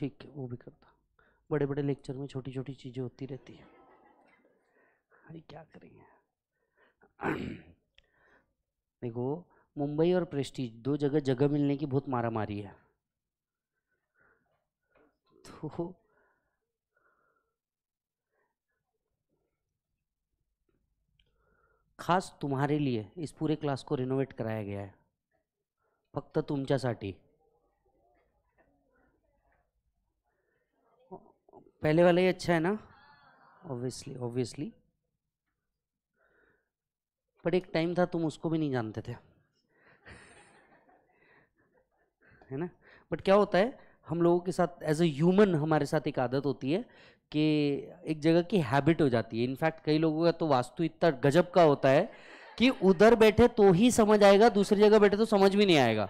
ठीक है वो भी करता बड़े बड़े लेक्चर में छोटी छोटी चीज़ें होती रहती हैं अरे क्या करेंगे देखो मुंबई और प्रेस्टीज दो जगह जगह मिलने की बहुत मारा मारी है तो खास तुम्हारे लिए इस पूरे क्लास को रिनोवेट कराया गया है फक्त तुम्हारा पहले वाला ही अच्छा है ना ऑब्वियसली ऑब्वियसली पर एक टाइम था तुम उसको भी नहीं जानते थे है ना बट क्या होता है हम लोगों के साथ एज ए ह्यूमन हमारे साथ एक आदत होती है कि एक जगह की हैबिट हो जाती है इनफैक्ट कई लोगों का तो वास्तु इतना गजब का होता है कि उधर बैठे तो ही समझ आएगा दूसरी जगह बैठे तो समझ भी नहीं आएगा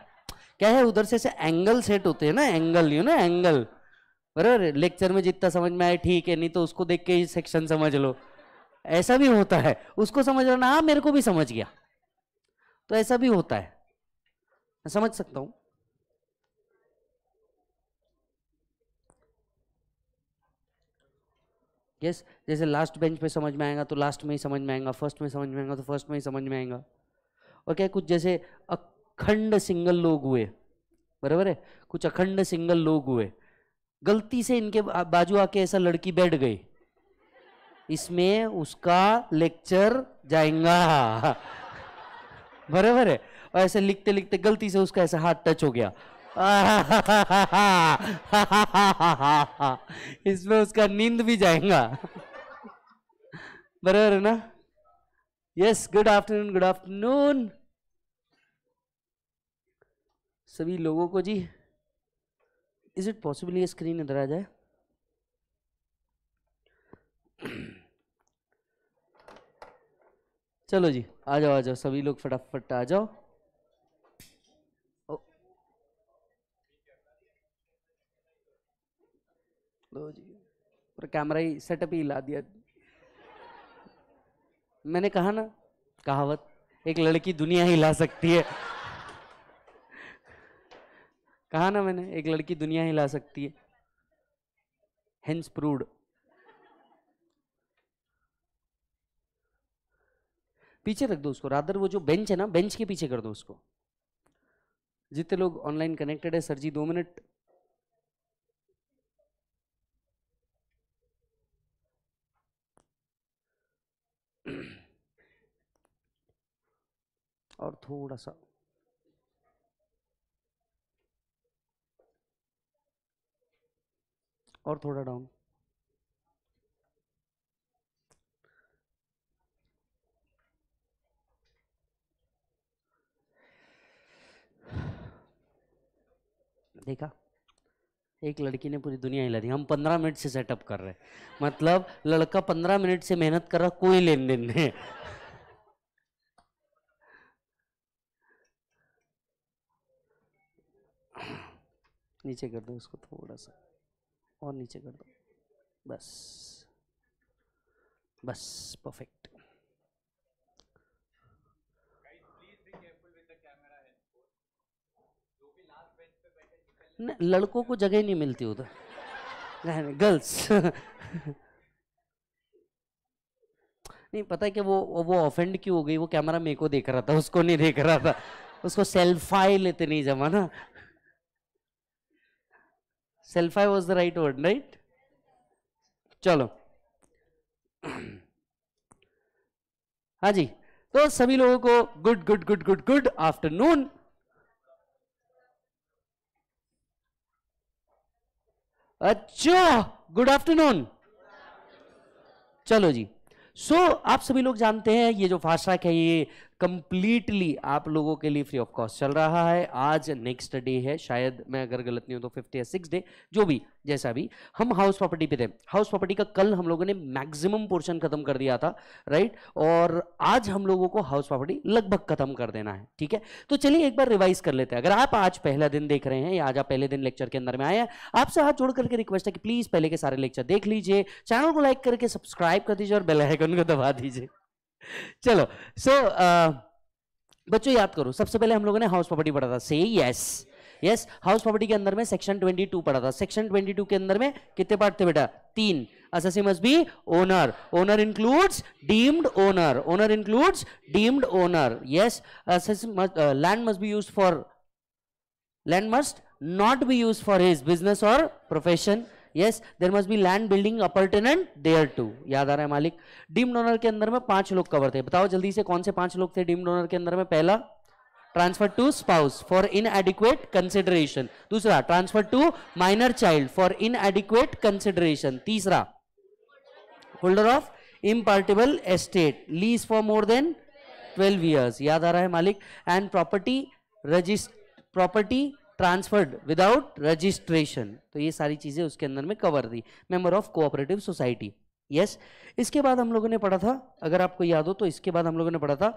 क्या है उधर से ऐसे एंगल सेट होते हैं ना एंगल यू ना एंगल बराबर लेक्चर में जितना समझ में आए ठीक है नहीं तो उसको देख के ही सेक्शन समझ लो ऐसा भी होता है उसको समझ लो ना हाँ, मेरे को भी समझ गया तो ऐसा भी होता है मैं समझ सकता हूं यस yes, जैसे लास्ट बेंच पे समझ में आएगा तो लास्ट में ही समझ में आएगा फर्स्ट में समझ में आएगा तो फर्स्ट में ही समझ में आएगा और क्या कुछ जैसे अखंड सिंगल लोग हुए बराबर है कुछ अखंड सिंगल लोग हुए गलती से इनके बाजू आके ऐसा लड़की बैठ गई इसमें उसका लेक्चर जाएगा बराबर है और ऐसे लिखते लिखते गलती से उसका ऐसा हाथ टच हो गया इसमें उसका नींद भी जाएगा बराबर है ना yes good afternoon good afternoon सभी लोगों को जी इज इट पॉसिबल ये स्क्रीन इधर आ जाए चलो जी आ जाओ आ जाओ सभी लोग फटाफट आ जाओ लो जी और कैमरा ही सेटअप ही ला दिया मैंने कहा ना कहावत एक लड़की दुनिया ही ला सकती है कहा ना मैंने एक लड़की दुनिया हिला सकती है हेंस प्रूड पीछे रख दो उसको रादर वो जो बेंच है ना बेंच के पीछे कर दो उसको जितने लोग ऑनलाइन कनेक्टेड है सर जी दो मिनट और थोड़ा सा और थोड़ा डाउन देखा एक लड़की ने पूरी दुनिया हिला दी हम पंद्रह मिनट से सेटअप कर रहे मतलब लड़का पंद्रह मिनट से मेहनत कर रहा कोई लेन देन नहीं नीचे कर दो उसको थोड़ा सा और नीचे कर दो बस बस परफेक्ट लड़कों को जगह नहीं मिलती उधर गर्ल्स नहीं पता है कि वो वो ऑफेंड क्यों हो गई वो कैमरा मेरे को देख रहा था उसको नहीं देख रहा था उसको सेल्फाई लेते नहीं जमा ना selfie was the right word right चलो हाँ जी तो सभी लोगों को good good good good good afternoon अच्छा गुड आफ्टरनून चलो जी सो so, आप सभी लोग जानते हैं ये जो फास्ट ट्रैक है ये कंप्लीटली आप लोगों के लिए फ्री ऑफ कॉस्ट चल रहा है आज नेक्स्ट डे है शायद मैं अगर गलत नहीं हूं तो फिफ्थ या सिक्स डे जो भी जैसा भी हम हाउस प्रॉपर्टी पे थे हाउस प्रॉपर्टी का कल हम लोगों ने मैक्सिमम पोर्शन खत्म कर दिया था राइट और आज हम लोगों को हाउस प्रॉपर्टी लगभग खत्म कर देना है ठीक है तो चलिए एक बार रिवाइज कर लेते हैं अगर आप आज पहला दिन देख रहे हैं या आज आप पहले दिन लेक्चर के अंदर में आए हैं आपसे हाथ जोड़ करके रिक्वेस्ट है कि प्लीज पहले के सारे लेक्चर देख लीजिए चैनल को लाइक करके सब्सक्राइब कर दीजिए और बेलाइकन को दबा दीजिए चलो सो so, uh, बच्चों याद करो सबसे पहले हम लोगों ने हाउस प्रॉपर्टी पढ़ा था से यस यस हाउस प्रॉपर्टी के अंदर में सेक्शन 22 पढ़ा था सेक्शन 22 के अंदर में कितने पार्ट थे बेटा तीन assessee must be owner owner includes deemed owner owner includes deemed owner yes land must be use for land must not be use for his business और profession yes there must be land building appurtenant there to याद आ रहा है मालिक deem donor के अंदर में पांच लोग कवर थे बताओ जल्दी से कौन से पांच लोग थे डीम डोनर के अंदर में पहला transfer to spouse for inadequate consideration दूसरा transfer to minor child for inadequate consideration तीसरा holder of impartible estate lease for more than 12 years याद आ रहा है मालिक and property register property transferred without registration तो ये सारी चीजें उसके अंदर में कवर थी member of cooperative society yes इसके बाद हम लोगों ने पढ़ा था अगर आपको याद हो तो इसके बाद हम लोगों ने पढ़ा था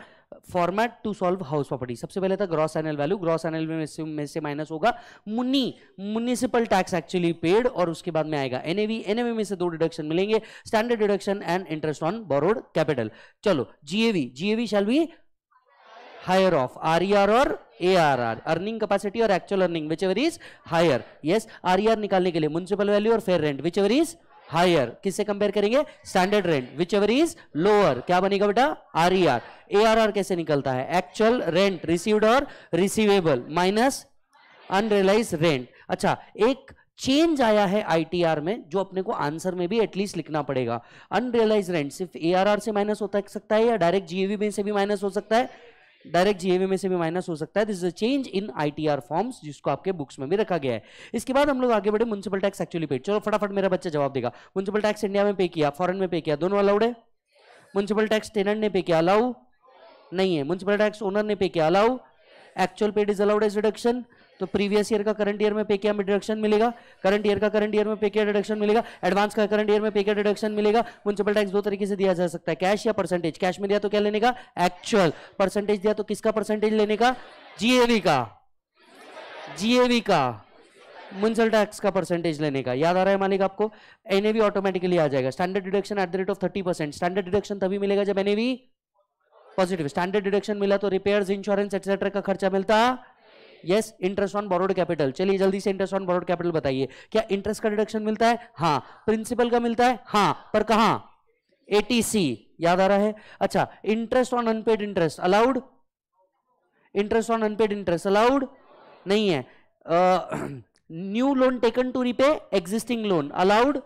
format to solve house property सबसे पहले था gross annual value gross annual में से में से माइनस होगा मुन्नी म्यूनिसिपल टैक्स एक्चुअली पेड और उसके बाद में आएगा एनएवी एनएवी में से दो डिडक्शन मिलेंगे standard deduction and interest on borrowed capital चलो GAV GAV shall be higher of RER और ARR अर्निंग कैपेसिटी और actual earning whichever is higher yes RER निकालने के लिए म्यूनसिपल वैल्यू और fair rent whichever is higher किससे compare करेंगे standard rent whichever is lower क्या बनेगा बेटा आरईआर एआरआर e कैसे निकलता है एक्चुअल रेंट रिसीव और रिसीवेबल माइनस अनरियलाइज रेंट अच्छा एक चेंज आया है आईटीआर में जो अपने को आंसर में भी एटलीस्ट लिखना पड़ेगा अनरियलाइज रेंट सिर्फ एआरआर से माइनस होता सकता है या डायरेक्ट जीएवी में से भी माइनस हो सकता है डायरेक्ट जीएवी में से भी माइनस हो सकता है this is a change in ITR forms जिसको आपके बुक्स में भी रखा गया है इसके बाद हम लोग आगे बढ़े म्यूनसिपल टैक्स एक्चुअली पेड चलो फटाफट मेरा बच्चा जवाब देगा म्यूनसिपल टैक्स इंडिया में पे किया फॉरन में पे किया दोनों अलाउड है म्यूनसिपल टैक्स टेनेंट ने पे किया अलाउ नहीं है म्यूनसिपल टैक्स ओनर ने पे किया allow actual paid is allowed as reduction तो प्रीवियस ईयर का करंट ईयर में पे किया डिडक्शन मिलेगा करंट ईयर का करंट ईयर में पे किया डिडक्शन मिलेगा एडवांस का करंट ईयर में पे किया डिडक्शन मिलेगा म्यूनसिपल टैक्स दो तरीके से दिया जा सकता है कैश या परसेंटेज कैश में दिया तो क्या लेने का एक्चुअल परसेंटेज दिया तो किसका परसेंटेज लेने का जीएवी का जीएवी का म्यूनसिपल टैक्स का परसेंटेज लेने का याद आ रहा है मालिक आपको एनएवी ऑटोमेटिकली आ जाएगा standard deduction at the rate of thirty percent standard deduction तभी मिलेगा जब एनएवी पॉजिटिव स्टैंडर्ड डिडक्शन मिला तो रिपेयर्स इंश्योरेंस एक्सेट्रा का खर्चा मिलता yes interest on borrowed capital चलिए जल्दी से इंटरेस्ट ऑन बोरोड कैपिटल बताइए क्या इंटरेस्ट का डिडक्शन मिलता है हाँ प्रिंसिपल का मिलता है हाँ पर कहा एटीसी याद आ रहा है अच्छा interest on unpaid interest allowed interest on unpaid interest allowed नहीं है new loan taken to repay existing loan allowed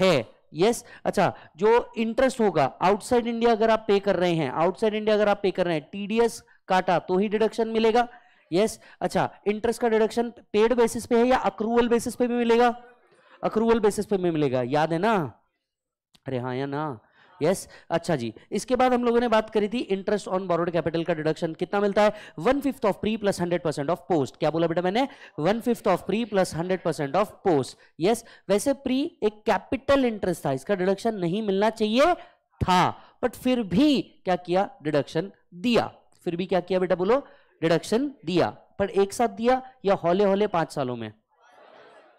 है यस yes? अच्छा जो इंटरेस्ट होगा आउटसाइड इंडिया अगर आप पे कर रहे हैं आउटसाइड इंडिया अगर आप पे कर रहे हैं टीडीएस काटा तो ही डिडक्शन मिलेगा यस अच्छा इंटरेस्ट का डिडक्शन पेड बेसिस पे है या अक्रूवल बेसिस पे भी मिलेगा अक्रूवल बेसिस पे भी मिलेगा याद है ना अरे हाँ या ना यस yes? अच्छा जी इसके बाद हम लोगों ने बात करी थी इंटरेस्ट ऑन बोरोड कैपिटल का डिडक्शन कितना मिलता है one fifth of pre plus hundred percent of post क्या बोला बेटा मैंने one fifth of pre plus hundred percent of post yes वैसे प्री एक कैपिटल इंटरेस्ट था इसका डिडक्शन नहीं मिलना चाहिए था बट फिर भी क्या किया डिडक्शन दिया फिर भी क्या किया बेटा बोलो रिडक्शन दिया पर एक साथ दिया या हौले हौले पांच सालों में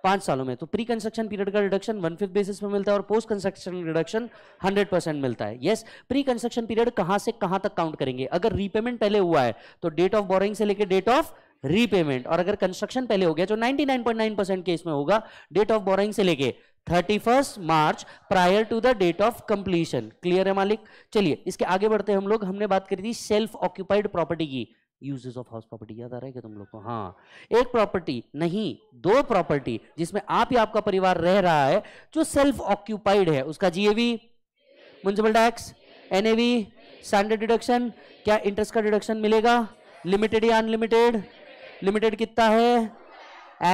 पांच सालों में तो प्री कंस्ट्रक्शन पीरियड का रिडक्शन वन फिफ्थ बेसिस पे मिलता है और post construction reduction hundred percent मिलता है यस प्री कंस्ट्रक्शन पीरियड कहां से कहां तक काउंट करेंगे अगर रीपेमेंट पहले हुआ है तो डेट ऑफ बोरिंग से लेकर डेट ऑफ रीपेमेंट और अगर कंस्ट्रक्शन पहले हो गया तो 99.9 परसेंट केस में होगा डेट ऑफ बोरिंग से लेके 31 March prior to the date of completion clear है मालिक चलिए इसके आगे बढ़ते हैं हम लोग हमने बात करी थी सेल्फ ऑक्यूपाइड प्रॉपर्टी की यूजेस ऑफ हाउस प्रॉपर्टी याद आ रहा है क्या तुम लोग को हाँ एक प्रॉपर्टी नहीं दो प्रॉपर्टी जिसमें आप या आपका परिवार रह रहा है जो सेल्फ ऑक्यूपाइड है उसका GAV municipal tax NAV standard deduction क्या इंटरेस्ट का डिडक्शन मिलेगा लिमिटेड या अनलिमिटेड लिमिटेड कितना है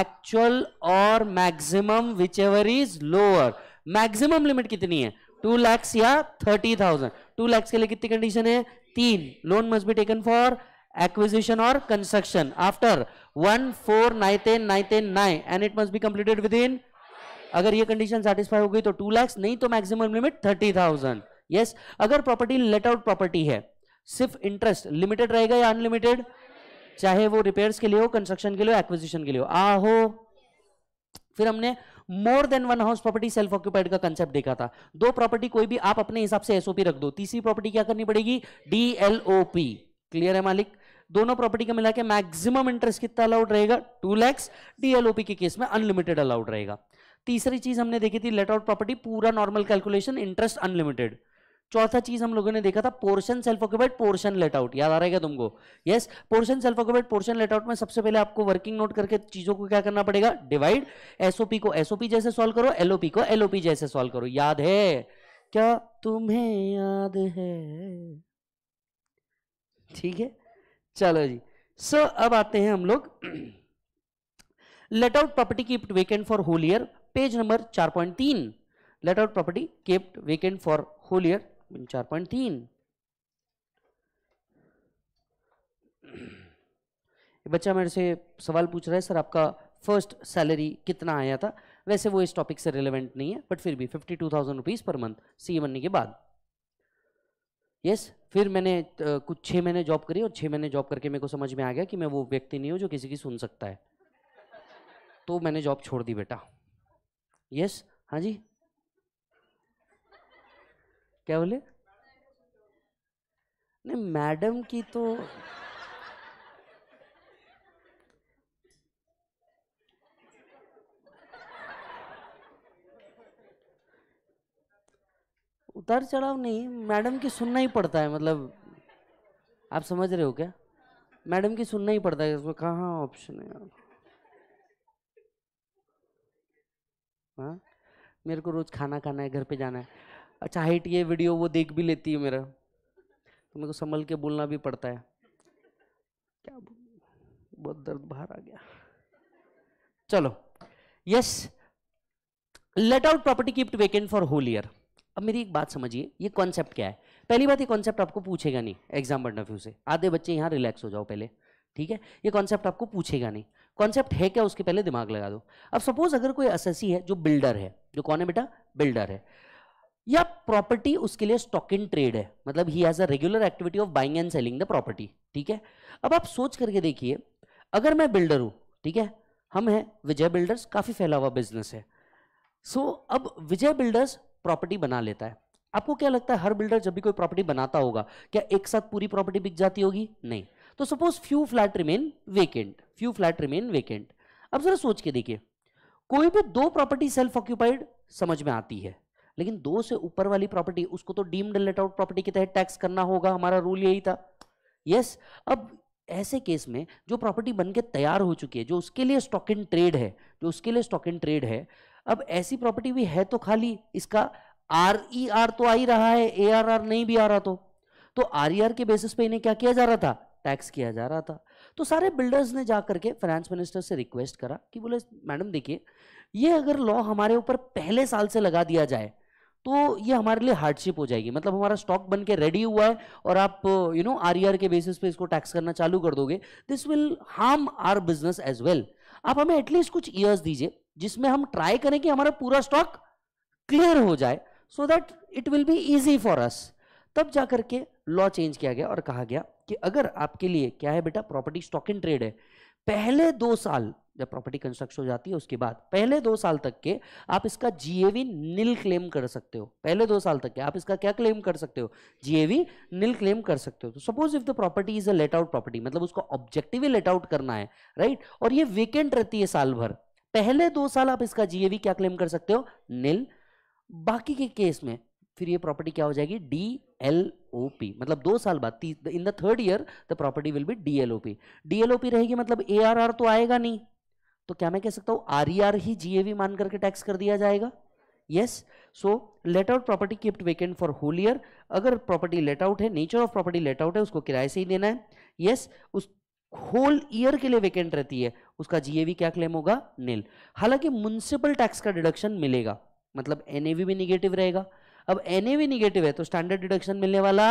एक्चुअल और maximum whichever is lower maximum limit कितनी है टू लैक्स या थर्टी थाउजेंड टू लैक्स के लिए कितनी कंडीशन है तीन loan must be taken for acquisition or construction after 1 4 19 19 9 and it must be completed within अगर ये कंडीशन सेटिस्फाई हो गई तो टू लैक्स नहीं तो maximum limit thirty thousand yes अगर प्रॉपर्टी लेट आउट प्रॉपर्टी है सिर्फ इंटरेस्ट लिमिटेड रहेगा या अनलिमिटेड चाहे वो रिपेयर्स के लिए हो कंस्ट्रक्शन के लिए एक्विजिशन के लिए हो आ हो फिर हमने more than one house property self occupied का कंसेप्ट देखा था दो प्रॉपर्टी कोई भी आप अपने हिसाब से एसओपी रख दो तीसरी प्रॉपर्टी क्या करनी पड़ेगी डीएलओपी क्लियर है मालिक दोनों प्रॉपर्टी का मिला के मैक्सिमम इंटरेस्ट कितना अलाउड रहेगा टू लैक्स डीएलओपी के केस में अनलिमिटेड अलाउड रहेगा तीसरी चीज हमने देखी थी लेट आउट प्रॉपर्टी पूरा नॉर्मल कैलकुलेशन इंटरेस्ट अनलिमिटेड चौथा चीज हम लोगों ने देखा था portion self occupied portion let out याद आ रहा है तुमको yes portion self occupied portion let out में सबसे पहले आपको वर्किंग नोट करके चीजों को क्या करना पड़ेगा डिवाइड एसओपी को एसओपी जैसे सॉल्व करो एलओपी को एलओपी जैसे सॉल्व करो याद है क्या तुम्हें याद है ठीक है चलो जी सो so, अब आते हैं हम लोग let out property kept vacant for whole year page number 4.3 let out property kept vacant for whole year 4.3 बच्चा मेरे से सवाल पूछ रहा है सर आपका फर्स्ट सैलरी कितना आया था वैसे वो इस टॉपिक से रिलेवेंट नहीं है बट फिर भी fifty two thousand rupees per month सी बनने के बाद यस फिर मैंने कुछ छः महीने जॉब करी और छः महीने जॉब करके मेरे को समझ में आ गया कि मैं वो व्यक्ति नहीं हूँ जो किसी की सुन सकता है तो मैंने जॉब छोड़ दी बेटा यस हाँ जी क्या बोले नहीं मैडम की तो उतार चढ़ाव नहीं मैडम की सुनना ही पड़ता है मतलब आप समझ रहे हो क्या मैडम की सुनना ही पड़ता है इसमें कहाँ ऑप्शन है यार हाँ मेरे को रोज़ खाना खाना है घर पे जाना है अच्छा हाइट ये वीडियो वो देख भी लेती है मेरा तो मेरे को संभल के बोलना भी पड़ता है क्या बहुत दर्द बाहर आ गया चलो yes let out property kept vacant for whole year अब मेरी एक बात समझिए ये कॉन्सेप्ट क्या है पहली बात ये कॉन्सेप्ट आपको पूछेगा नहीं एग्जाम पॉइंट ऑफ व्यू से आधे बच्चे यहाँ रिलैक्स हो जाओ पहले ठीक है ये कॉन्सेप्ट आपको पूछेगा नहीं कॉन्सेप्ट है क्या उसके पहले दिमाग लगा दो अब सपोज अगर कोई असेसी है जो बिल्डर है जो कौन है बेटा बिल्डर है या प्रॉपर्टी उसके लिए स्टॉक इन ट्रेड है मतलब he has a regular activity of buying and selling the property ठीक है अब आप सोच करके देखिए अगर मैं बिल्डर हूं ठीक है हम हैं विजय बिल्डर्स काफ़ी फैला हुआ बिजनेस है सो so, अब विजय बिल्डर्स प्रॉपर्टी बना लेता है आपको क्या लगता है हर बिल्डर जब भी कोई प्रॉपर्टी बनाता होगा क्या एक साथ पूरी प्रॉपर्टी बिक जाती होगी नहीं तो suppose few flat remain vacant few flat remain vacant अब जरा सोच के देखिए कोई भी दो प्रॉपर्टी सेल्फ ऑक्यूपाइड समझ में आती है लेकिन दो से ऊपर वाली प्रॉपर्टी उसको तो डीम्ड लेट आउट प्रॉपर्टी के तहत टैक्स करना होगा हमारा रूल यही था यस yes, अब ऐसे केस में जो प्रॉपर्टी बनके तैयार हो चुकी है जो उसके लिए स्टॉक इन ट्रेड है जो उसके लिए स्टॉक इन ट्रेड है अब ऐसी प्रॉपर्टी भी है तो खाली इसका आर ई आर तो आ ही रहा है ए आर आर नहीं भी आ रहा तो तो आर ई आर के बेसिस पे इन्हें क्या किया जा रहा था टैक्स किया जा रहा था तो सारे बिल्डर्स ने जा करके फाइनेंस मिनिस्टर से रिक्वेस्ट करा कि बोले मैडम देखिए ये अगर लॉ हमारे ऊपर पहले साल से लगा दिया जाए तो ये हमारे लिए हार्डशिप हो जाएगी मतलब हमारा स्टॉक बन के रेडी हुआ है और आप यू नो आर के बेसिस पे इसको टैक्स करना चालू कर दोगे this will harm our business as well आप हमें एटलीस्ट कुछ ईयर्स दीजिए जिसमें हम ट्राई करें कि हमारा पूरा स्टॉक क्लियर हो जाए so that it will be easy for us तब जा करके लॉ चेंज किया गया और कहा गया कि अगर आपके लिए क्या है बेटा प्रॉपर्टी स्टॉक इन ट्रेड है पहले दो साल जब प्रॉपर्टी कंस्ट्रक्ट हो जाती है उसके बाद पहले दो साल तक के आप इसका जीएवी नील क्लेम कर सकते हो पहले दो साल तक के आप इसका क्या क्लेम कर सकते हो जीएवी नील क्लेम कर सकते हो तो suppose if the property is a let out property मतलब उसको ऑब्जेक्टिव लेट आउट करना है राइट और ये वेकेंट रहती है साल भर पहले दो साल आप इसका जीएवी क्या क्लेम कर सकते हो नील बाकी के केस में फिर ये प्रॉपर्टी क्या हो जाएगी डी एल ओ पी मतलब दो साल बाद in the third year the property will be D L O P D L O P रहेगी मतलब ए आर आर तो आएगा नहीं तो क्या मैं कह सकता हूं आर e ही जीएवी मान करके टैक्स कर दिया जाएगा yes so let out property kept vacant for whole year अगर प्रॉपर्टी लेट आउट है nature of property let out है उसको किराए से ही देना है यस yes, उस होल ईयर के लिए वेकेंट रहती है उसका जीएवी क्या क्लेम होगा नील हालांकि म्यूनसिपल टैक्स का डिडक्शन मिलेगा मतलब एनएवी भी निगेटिव रहेगा अब एनएवी निगेटिव है तो स्टैंडर्ड डिडक्शन मिलने वाला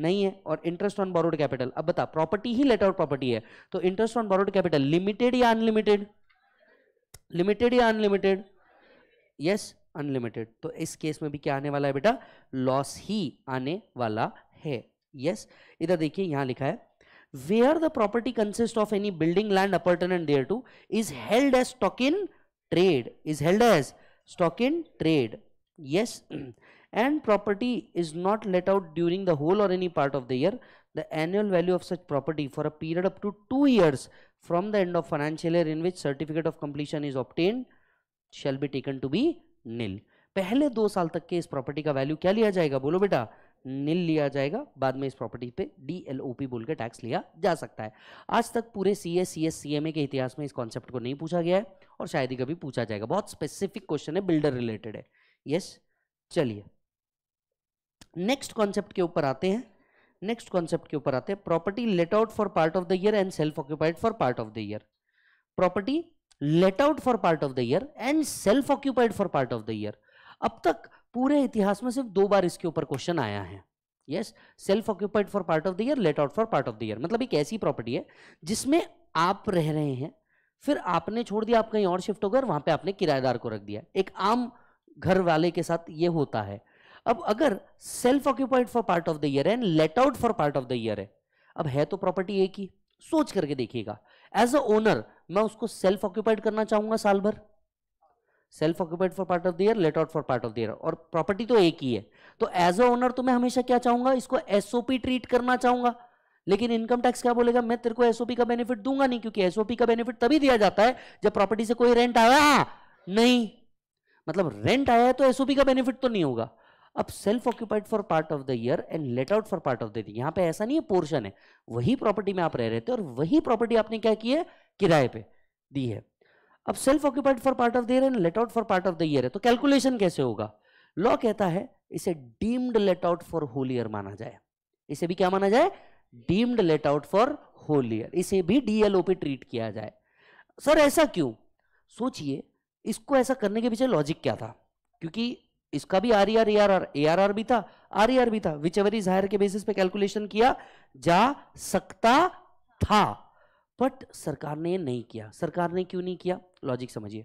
नहीं है और इंटरेस्ट ऑन बोरोड कैपिटल अब बता प्रॉपर्टी ही लेट आउट प्रॉपर्टी है तो interest on borrowed capital limited या अनलिमिटेड लिमिटेड या अनलिमिटेड यस अनलिमिटेड तो इस केस में भी क्या आने वाला है बेटा लॉस ही आने वाला है यस yes? इधर देखिए यहां लिखा है where the property consist of any building land appurtenant thereto is held as stock in trade is held as stock in trade yes and property is not let out during the whole or any part of the year the annual value of such property for a period up to two years from the end of financial year in which certificate of completion is obtained shall be taken to be nil पहले दो साल तक के इस property का value क्या लिया जाएगा बोलो बेटा नील लिया जाएगा बाद में इस प्रॉपर्टी पे डी एल ओ पी बोल के टैक्स लिया जा सकता है आज तक पूरे C S C S C M A के इतिहास में इस कॉन्सेप्ट को नहीं पूछा गया है और शायद ही कभी पूछा जाएगा बहुत स्पेसिफिक क्वेश्चन है बिल्डर रिलेटेड है यस चलिए नेक्स्ट कॉन्सेप्ट के ऊपर आते हैं नेक्स्ट कॉन्सेप्ट के ऊपर आते हैं property let out for part of the year and self occupied for part of the year property let out for part of the year and self occupied for part of the year अब तक पूरे इतिहास में सिर्फ दो बार इसके ऊपर question आया है yes self occupied for part of the year let out for part of the year मतलब एक ऐसी प्रॉपर्टी है जिसमें आप रह रहे हैं फिर आपने छोड़ दिया आप कहीं और शिफ्ट होकर वहां पे आपने किराएदार को रख दिया एक आम घर वाले के साथ ये होता है अब अगर self occupied for part of the year है let out for part of the year है अब है तो प्रॉपर्टी एक ही सोच करके देखिएगा एज अ ओनर मैं उसको सेल्फ ऑक्यूपाइड करना चाहूंगा साल भर self occupied for part of the year let out for part of the year और प्रॉपर्टी तो एक ही है तो एज अ ओनर तो मैं हमेशा क्या चाहूंगा इसको एसओपी ट्रीट करना चाहूंगा लेकिन इनकम टैक्स क्या बोलेगा मैं तेरे को एसओपी का बेनिफिट दूंगा नहीं क्योंकि एसओपी का बेनिफिट तभी दिया जाता है जब प्रॉपर्टी से कोई रेंट आया नहीं मतलब रेंट आया है तो एसओपी का बेनिफिट तो नहीं होगा अब self occupied for part of the year and let out for part of the year यहां पे ऐसा नहीं है पोर्शन है वही प्रॉपर्टी में आप रह रहे थे और वही प्रॉपर्टी आपने क्या की है किराए पे दी है अब self occupied for part of the year and let out for part of the year है तो कैलकुलेशन कैसे होगा लॉ कहता है इसे deemed let out for whole year माना जाए इसे भी क्या माना जाए deemed let out for whole year इसे भी डीएलओपी ट्रीट किया जाए सर ऐसा क्यों सोचिए इसको ऐसा करने के पीछे लॉजिक क्या था क्योंकि इसका भी R R A R A R R भी था आर ई आर भी था विच एवर इज हायर के बेसिस पे कैलकुलेशन किया जा सकता था बट सरकार ने ये नहीं किया सरकार ने क्यों नहीं किया लॉजिक समझिए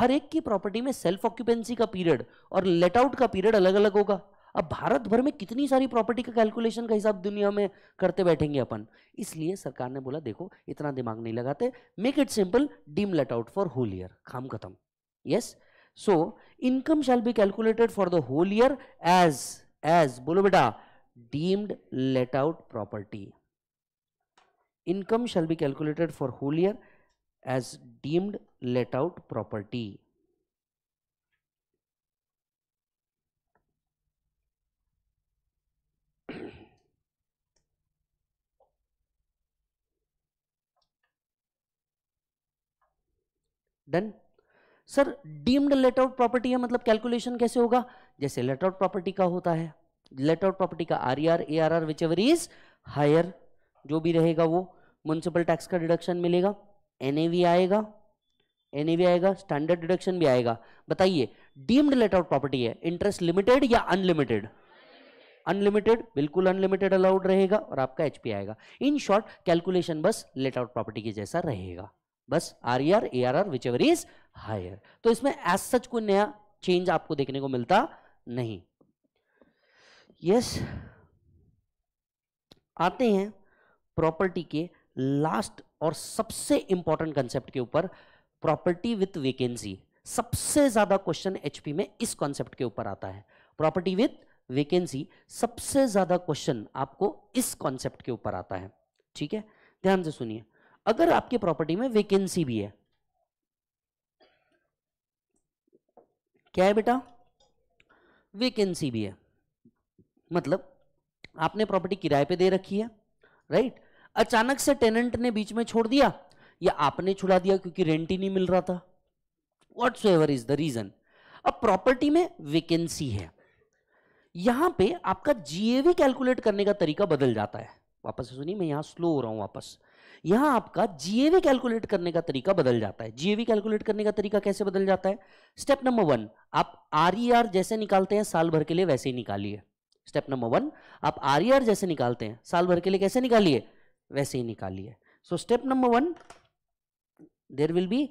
हर एक की प्रॉपर्टी में सेल्फ ऑक्यूपेंसी का पीरियड और लेट आउट का पीरियड अलग अलग होगा अब भारत भर में कितनी सारी प्रॉपर्टी का कैलकुलेशन का हिसाब दुनिया में करते बैठेंगे अपन इसलिए सरकार ने बोला देखो इतना दिमाग नहीं लगाते make it simple deem let out for whole year खाम खत्म yes so income shall be calculated for the whole year as as bolo beta deemed let out property income shall be calculated for whole year as deemed let out property then sir deemed let out property है मतलब calculation कैसे होगा जैसे late out property का होता है let out property का R E R A R R whichever is higher जो भी रहेगा वो म्यूनसिपल टैक्स का डिडक्शन मिलेगा एन आएगा एन आएगा स्टैंडर्ड डिडक्शन भी आएगा बताइए डीम्ड लेट आउट प्रॉपर्टी है इंटरेस्ट लिमिटेड या अनलिमिटेड अनलिमिटेड बिल्कुल अनलिमिटेड अलाउड रहेगा और आपका एचपी आएगा इन शॉर्ट कैलकुलेशन बस लेट आउट प्रॉपर्टी के जैसा रहेगा बस R E R A R R whichever is higher तो इसमें एज सच कोई नया चेंज आपको देखने को मिलता नहीं यस yes, आते हैं प्रॉपर्टी के लास्ट और सबसे इंपॉर्टेंट कंसेप्ट के ऊपर प्रॉपर्टी विथ वेकेंसी सबसे ज्यादा क्वेश्चन एचपी में इस कॉन्सेप्ट के ऊपर आता है प्रॉपर्टी विथ वेकेंसी सबसे ज्यादा क्वेश्चन आपको इस कॉन्सेप्ट के ऊपर आता है ठीक है ध्यान से सुनिए अगर आपकी प्रॉपर्टी में वेकेंसी भी है क्या है बेटा वेकेंसी भी है मतलब आपने प्रॉपर्टी किराए पे दे रखी है राइट अचानक से टेनेंट ने बीच में छोड़ दिया या आपने छुड़ा दिया क्योंकि रेंट ही नहीं मिल रहा था whatsoever is the reason अब प्रॉपर्टी में वेकेंसी है यहां पे आपका जीएवी कैलकुलेट करने का तरीका बदल जाता है वापस सुनिए मैं यहां स्लो हो रहा हूं वापस यहां आपका जीएवी कैलकुलेट करने का तरीका बदल जाता है जीएवी कैलकुलेट करने का तरीका कैसे बदल जाता है स्टेप नंबर वन आप आर e जैसे निकालते हैं साल भर के लिए वैसे ही निकालिए स्टेप नंबर वन आप आर e जैसे निकालते हैं साल भर के लिए कैसे निकालिए वैसे ही निकालिए so step number one there will be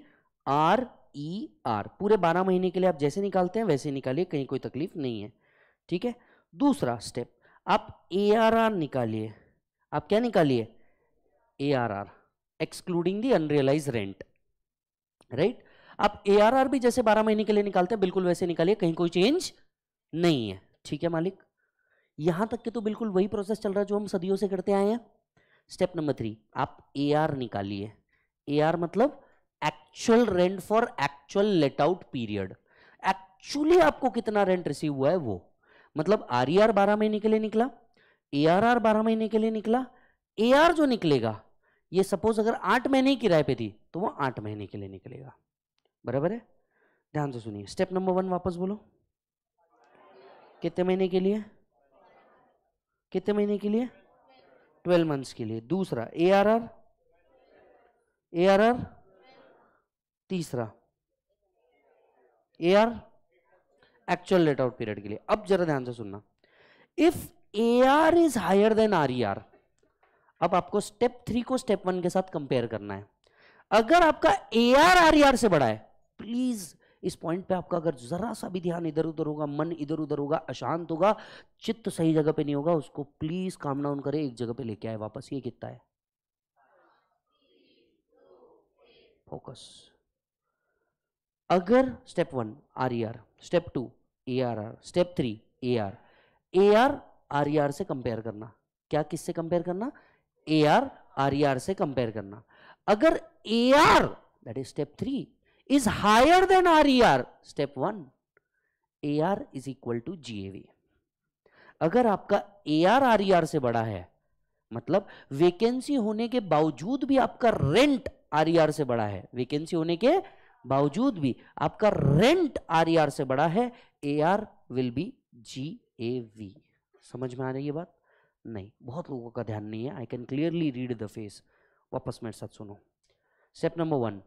R E R पूरे बारह महीने के लिए आप जैसे निकालते हैं वैसे निकालिए कहीं कोई तकलीफ नहीं है ठीक है दूसरा स्टेप आप ए आर आर निकालिए आप क्या निकालिए ARR excluding the unrealise rent right आप ARR भी जैसे 12 महीने के लिए निकालते हैं बिल्कुल वैसे निकालिए कहीं कोई चेंज नहीं है ठीक है मालिक यहां तक के तो बिल्कुल वही प्रोसेस चल रहा है जो हम सदियों से करते आए हैं स्टेप नंबर थ्री आप AR निकालिए AR मतलब actual rent for actual let out period actually आपको कितना रेंट रिसीव हुआ है वो मतलब आर ई आर बारह महीने के लिए निकला ए आर आर बारह महीने के लिए निकला ए आर जो निकलेगा ये सपोज अगर आठ महीने की किराए पे थी तो वो आठ महीने के लिए निकलेगा बराबर है ध्यान से सुनिए स्टेप नंबर वन वापस बोलो कितने महीने के लिए कितने महीने के लिए ट्वेल्व मंथ्स के लिए दूसरा A R R A R R तीसरा A R actual let out period के लिए अब जरा ध्यान से सुनना if A R is higher than R E R अब आपको स्टेप थ्री को स्टेप वन के साथ कंपेयर करना है अगर आपका ए आर आर आर से बड़ा है प्लीज इस पॉइंट पे आपका अगर जरा सा भी ध्यान इधर उधर होगा मन इधर उधर होगा अशांत होगा चित्त सही जगह पे नहीं होगा उसको प्लीज काम डाउन करे एक जगह पे लेके आए वापस ये कितना है फोकस अगर step one R E R step two A R R step three A R A R R E R से कंपेयर करना क्या किससे कंपेयर करना A R R E R से कंपेयर करना अगर A R that is step three is higher than R E R step one A R is equal to G A V अगर आपका A R R E R से बड़ा है मतलब vacancy होने के बावजूद भी आपका रेंट आर ई आर से बड़ा है वेकेंसी होने के बावजूद भी आपका रेंट आर ई आर से बड़ा है A R will be G A V समझ में आ रही है बात नहीं बहुत लोगों का ध्यान नहीं है I can clearly read the face वापस मेरे साथ सुनो step number one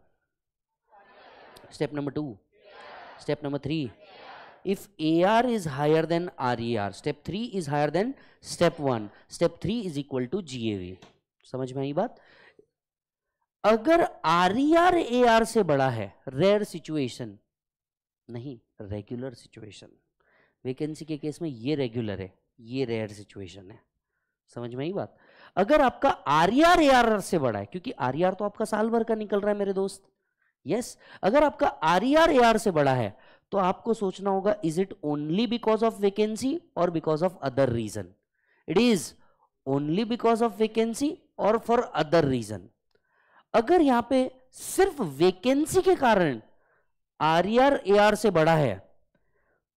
step number two step number three then R E R step three is higher than step one step three is equal to G A V समझ में आई बात अगर are A R से बड़ा है rare situation नहीं regular situation vacancy के case में ये रेगुलर है ये रेयर सिचुएशन है समझ में आई बात अगर आपका आर ई आर से बड़ा है क्योंकि आर तो आपका साल भर का निकल रहा है मेरे दोस्त यस अगर आपका आर ई आर से बड़ा है तो आपको सोचना होगा is it only because of vacancy और because of other reason it is only because of vacancy और फॉर अदर रीजन अगर यहां पे सिर्फ वेकेंसी के कारण आर ई आर से बड़ा है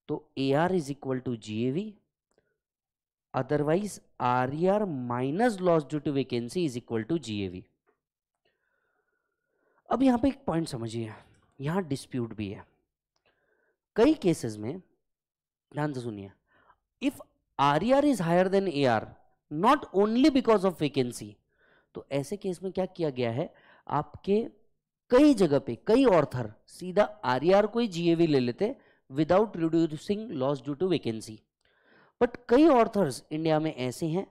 तो A R is equal to GAV otherwise RER e minus loss due to vacancy is equal to GAV. अब यहां पे एक पॉइंट समझिए यहां डिस्प्यूट भी है कई केसेस में ध्यान से सुनिए if R E R is higher than A R not only because of vacancy तो ऐसे केस में क्या किया गया है आपके कई जगह पे कई ऑर्थर सीधा आर ई आर को ही जीएवी ले लेते without reducing loss due to vacancy but कई ऑर्थर्स इंडिया में ऐसे हैं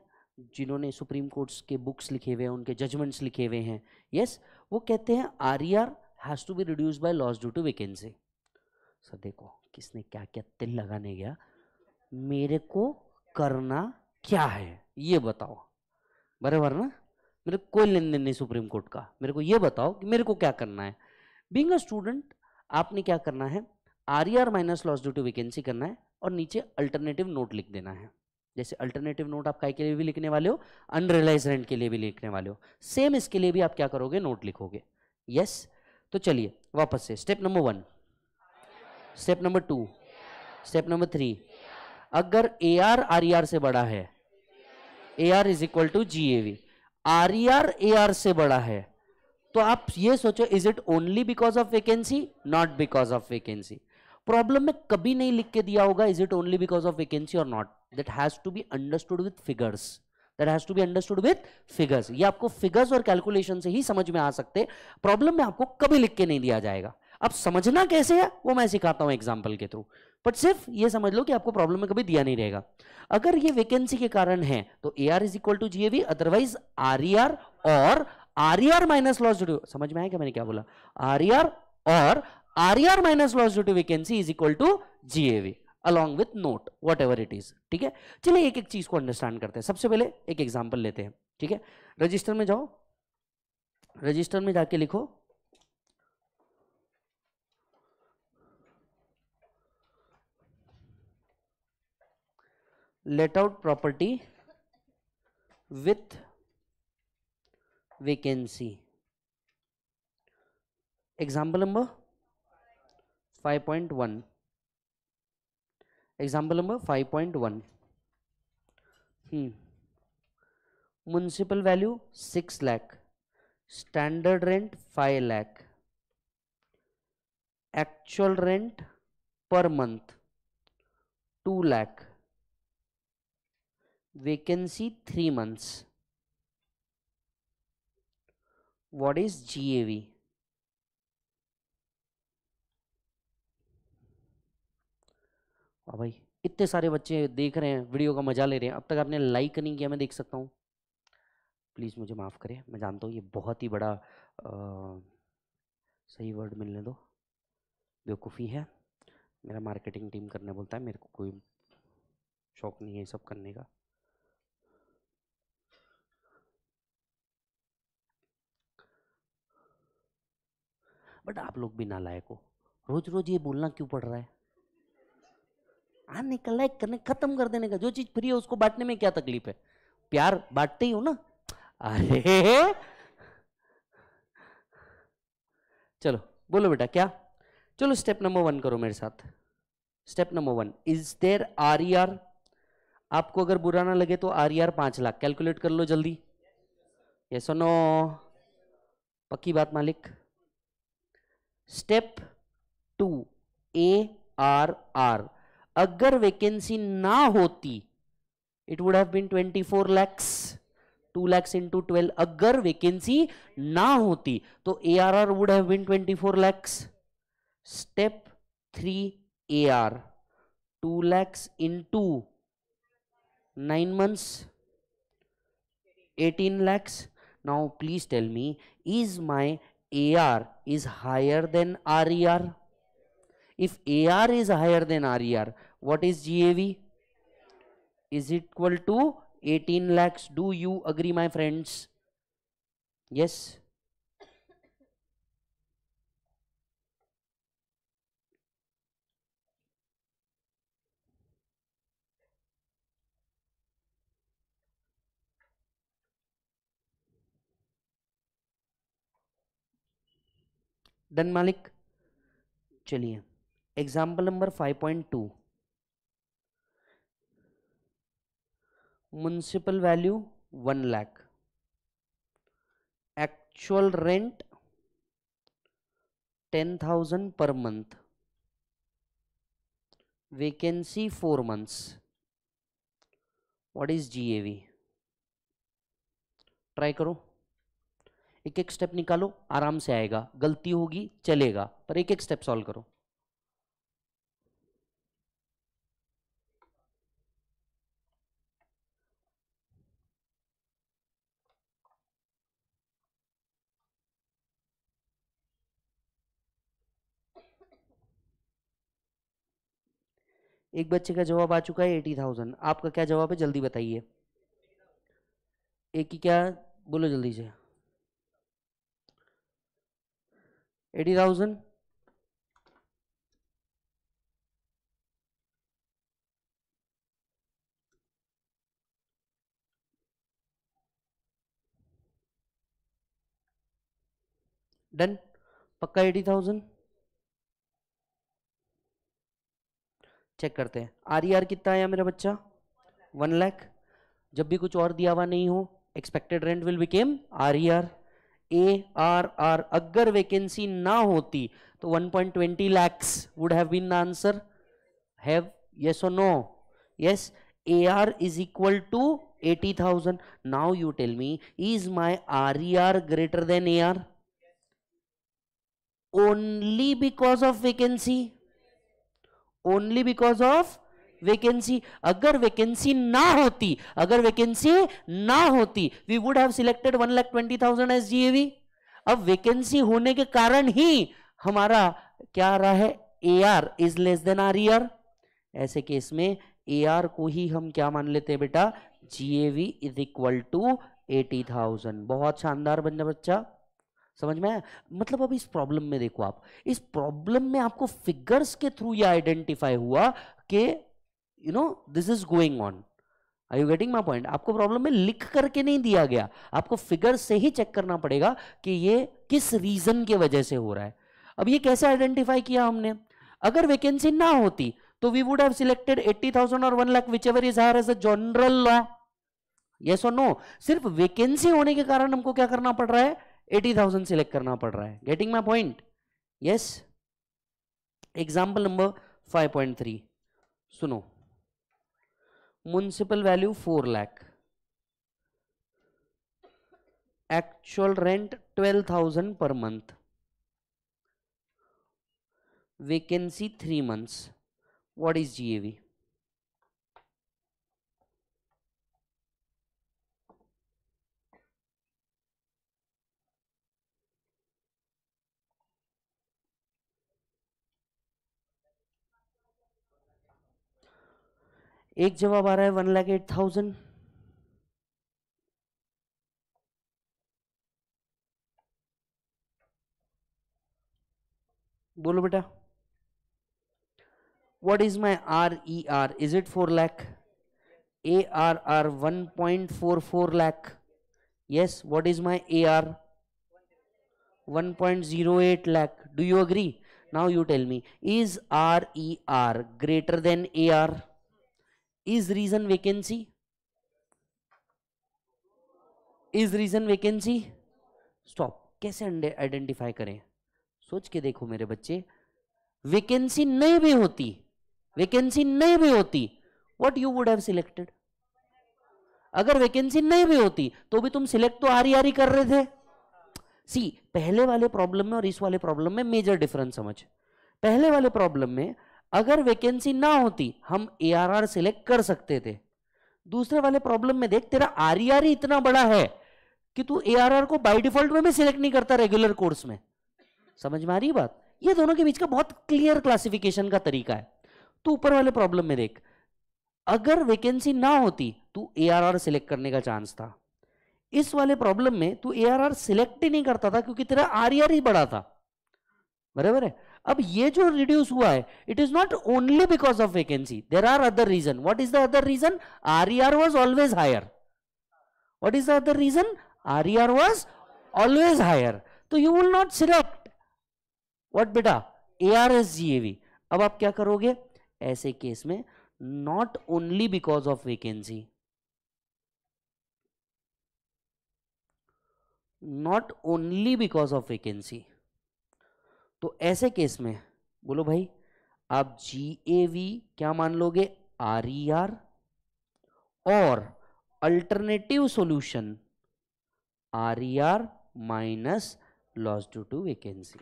जिन्होंने सुप्रीम कोर्ट्स के बुक्स लिखे हुए हैं उनके जजमेंट्स लिखे हुए हैं यस yes, वो कहते हैं R E R has to be reduce by loss due to vacancy sir देखो किसने क्या क्या तिल लगाने गया मेरे को करना क्या है ये बताओ बराबर ना मेरे कोई लेन देन नहीं सुप्रीम कोर्ट का मेरे को ये बताओ कि मेरे को क्या करना है बींग अ स्टूडेंट आपने क्या करना है R E R minus loss due to vacancy करना है और नीचे अल्टरनेटिव नोट लिख देना है जैसे अल्टरनेटिव नोट आप काय के लिए भी लिखने वाले हो अनरियलाइज रेंट के लिए भी लिखने वाले हो सेम इसके लिए भी आप क्या करोगे नोट लिखोगे यस yes? तो चलिए वापस से step number one step number two step number three अगर A R R E R से बड़ा है A R is equal to G A V R E R A R से बड़ा है तो आप ये सोचो is it only because of vacancy not because of vacancy problem में कभी नहीं लिख के दिया होगा is it only because of vacancy और not that has to be understood with figures that has to be understood with figures ये आपको फिगर्स और कैलकुलेशन से ही समझ में आ सकते प्रॉब्लम में आपको कभी लिख के नहीं दिया जाएगा अब समझना कैसे है वो मैं सिखाता हूं एग्जाम्पल के थ्रू बट सिर्फ ये समझ लो कि आपको प्रॉब्लम में कभी दिया नहीं रहेगा अगर ये वेकेंसी के कारण है तो A R is equal to G A V otherwise R E R और R E R minus loss due समझ में आया क्या मैंने क्या बोला आर ई आर और R minus loss due to vacancy is equal to GAV along with note whatever it is ठीक है चलिए एक एक चीज को अंडरस्टैंड करते हैं सबसे पहले एक एग्जाम्पल लेते हैं ठीक है रजिस्टर में जाओ रजिस्टर में जाके लिखो let out property with vacancy example number 5.1 example number 5.1 hmm municipal value 6 lakh standard rent 5 lakh actual rent per month 2 lakh vacancy 3 months what is GAV वाह हाँ भाई इतने सारे बच्चे देख रहे हैं वीडियो का मजा ले रहे हैं अब तक आपने लाइक नहीं किया मैं देख सकता हूँ प्लीज़ मुझे माफ़ करें मैं जानता हूँ ये बहुत ही बड़ा आ, सही वर्ड मिलने दो बेवकूफ़ी है मेरा मार्केटिंग टीम करने बोलता है मेरे को कोई शौक नहीं है सब करने का बट आप लोग भी ना लायक हो रोज़ रोज़ ये बोलना क्यों पड़ रहा है आने कलेक्ट करने खत्म कर देने का जो चीज फ्री है उसको बांटने में क्या तकलीफ है प्यार बांटते ही हो ना अरे चलो बोलो बेटा क्या चलो स्टेप नंबर वन करो मेरे साथ step number one is there R E R आपको अगर बुरा ना लगे तो आर ई e आर पांच लाख कैलकुलेट कर लो जल्दी ये सुनो पक्की बात मालिक step two A R R अगर वैकेंसी ना होती it would have been 24 lakhs two lakhs into twelve अगर वैकेंसी ना होती तो A R R would have been 24 lakhs step three A R two lakhs into nine months 18 tell me is my A R is higher than R E R if AR is higher than RER, what is GAV? Is equal to 18 lakhs. Do you agree, my friends? Yes. Done मालिक चलिए example number five point two municipal value one lakh actual rent ten thousand per month vacancy four months what is GAV try करो एक एक step निकालो आराम से आएगा गलती होगी चलेगा पर एक एक स्टेप सॉल्व करो एक बच्चे का जवाब आ चुका है एटी थाउजेंड आपका क्या जवाब है जल्दी बताइए एक ही क्या बोलो जल्दी से एटी थाउजेंड डन पक्का एटी थाउजेंड चेक करते हैं आर आर e कितना आया मेरा बच्चा वन लैख जब भी कुछ और दिया हुआ नहीं हो expected rent will became R E R A R R अगर वैकेंसी ना होती तो 1.20 point twenty lakhs would have been answer have yes or no yes A R is equal to eighty thousand now you tell me is my R E R greater than A R only because of vacancy only because of vacancy अगर vacancy ना होती अगर vacancy ना होती we would have selected one lakh twenty thousand as GAV अब vacancy होने के कारण ही हमारा क्या आ रहा है A R is less than R E R ऐसे केस में ए आर को ही हम क्या मान लेते हैं बेटा GAV is equal to eighty thousand बहुत शानदार बन जा बच्चा समझ में आया मतलब अब इस प्रॉब्लम में देखो आप इस प्रॉब्लम में आपको फिगर्स के थ्रू ये आइडेंटिफाई हुआ कि you know this is going on are you getting my point आपको प्रॉब्लम में लिख करके नहीं दिया गया आपको फिगर से ही चेक करना पड़ेगा कि ये किस रीजन के वजह से हो रहा है अब ये कैसे आइडेंटिफाई किया हमने अगर वैकेंसी ना होती तो वी वुड हैव सिलेक्टेड 80,000 और 1 lakh whichever is higher as a general law yes और नो सिर्फ वैकेंसी होने के कारण हमको क्या करना पड़ रहा है एटी थाउजेंड सिलेक्ट करना पड़ रहा है getting my point yes example number five point three सुनो municipal value four lakh actual rent twelve thousand per month vacancy three months what is GAV एक जवाब आ रहा है वन लैख एट थाउजेंड बोलो बेटा what is my R E R is it four lakh A R R one point four four lakh yes what is my A R one point zero eight lakh do you agree now you tell me is R E R greater than A R is reason vacancy is reason vacancy stop कैसे identify करें सोच के देखो मेरे बच्चे vacancy नहीं भी होती वेकेंसी नहीं भी होती what you would have selected अगर वैकेंसी नहीं भी होती तो भी तुम सिलेक्ट तो आरी आरी कर रहे थे सी पहले वाले प्रॉब्लम में और इस वाले प्रॉब्लम में मेजर डिफरेंस समझ पहले वाले प्रॉब्लम में अगर वैकेंसी ना होती हम ए आर सिलेक्ट कर सकते थे दूसरे वाले प्रॉब्लम में देख तेरा आर ई आर इतना बड़ा है कि तू एआरआर को बाई डिफॉल्ट में भी सिलेक्ट नहीं करता रेगुलर कोर्स में समझ में आ रही बात ये दोनों के बीच का बहुत क्लियर क्लासिफिकेशन का तरीका है तू तो ऊपर वाले प्रॉब्लम में देख अगर वैकेंसी ना होती तू एआरआर सिलेक्ट करने का चांस था इस वाले प्रॉब्लम में तू एआरआर सिलेक्ट ही नहीं करता था क्योंकि तेरा आर e ही बड़ा था बराबर है अब ये जो रिड्यूस हुआ है it is not only because of vacancy there are other reason what is the other reason R E R was always higher what is the other reason R E R was always higher तो you will not select what बेटा A R as G A V अब आप क्या करोगे ऐसे केस में not only because of vacancy not only because of vacancy तो ऐसे केस में बोलो भाई आप जी ए वी क्या मान लोगे आर ई आर और alternative solution R E R minus loss due to vacancy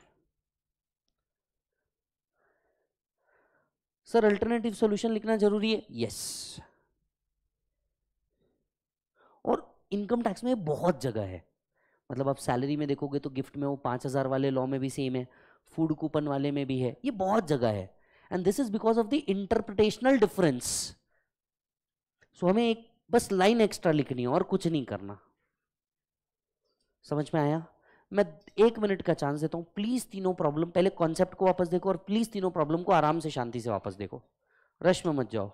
sir alternative solution लिखना जरूरी है यस और इनकम टैक्स में बहुत जगह है मतलब आप सैलरी में देखोगे तो गिफ्ट में वो पांच हज़ार वाले लॉ में भी सेम है फूड कूपन वाले में भी है ये बहुत जगह है and this is because of the interpretational difference so हमें एक बस लाइन एक्स्ट्रा लिखनी है और कुछ नहीं करना समझ में आया मैं एक मिनट का चांस देता हूं प्लीज तीनों प्रॉब्लम पहले कॉन्सेप्ट को वापस देखो और प्लीज तीनों प्रॉब्लम को आराम से शांति से वापस देखो रश में मत जाओ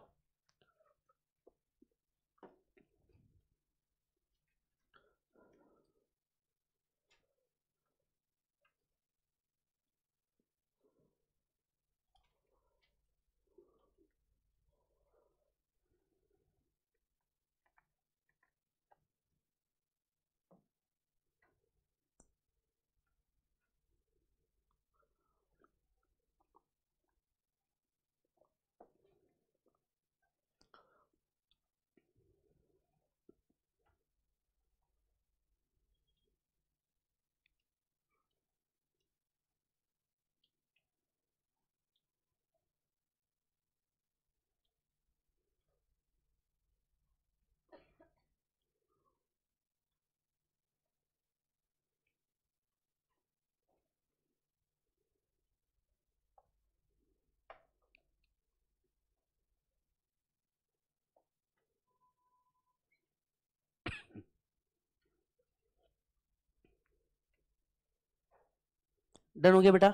डन हो गया बेटा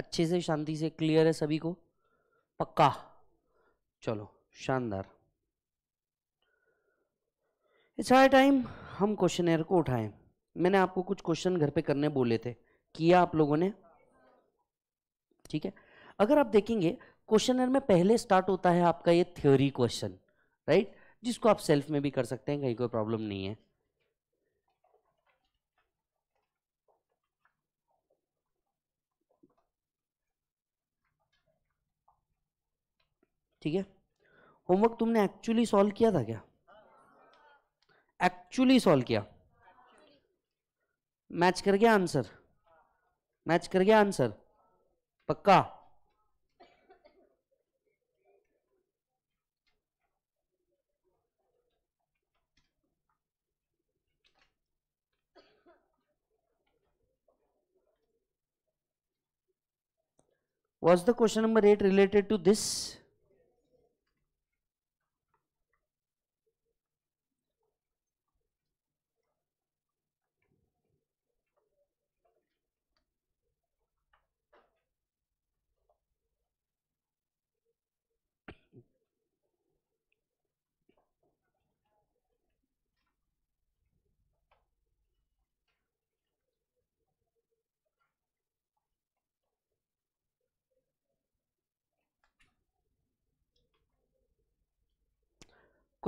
अच्छे से शांति से क्लियर है सभी को पक्का चलो शानदार इट्स हाई टाइम हम क्वेश्चन को उठाएं मैंने आपको कुछ क्वेश्चन घर पे करने बोले थे किया आप लोगों ने ठीक है अगर आप देखेंगे क्वेश्चन में पहले स्टार्ट होता है आपका ये थ्योरी क्वेश्चन राइट जिसको आप सेल्फ में भी कर सकते हैं कहीं कोई प्रॉब्लम नहीं है ठीक है होमवर्क तुमने एक्चुअली सॉल्व किया था क्या एक्चुअली सॉल्व किया मैच कर गया आंसर मैच कर गया आंसर पक्का was the question number eight related to this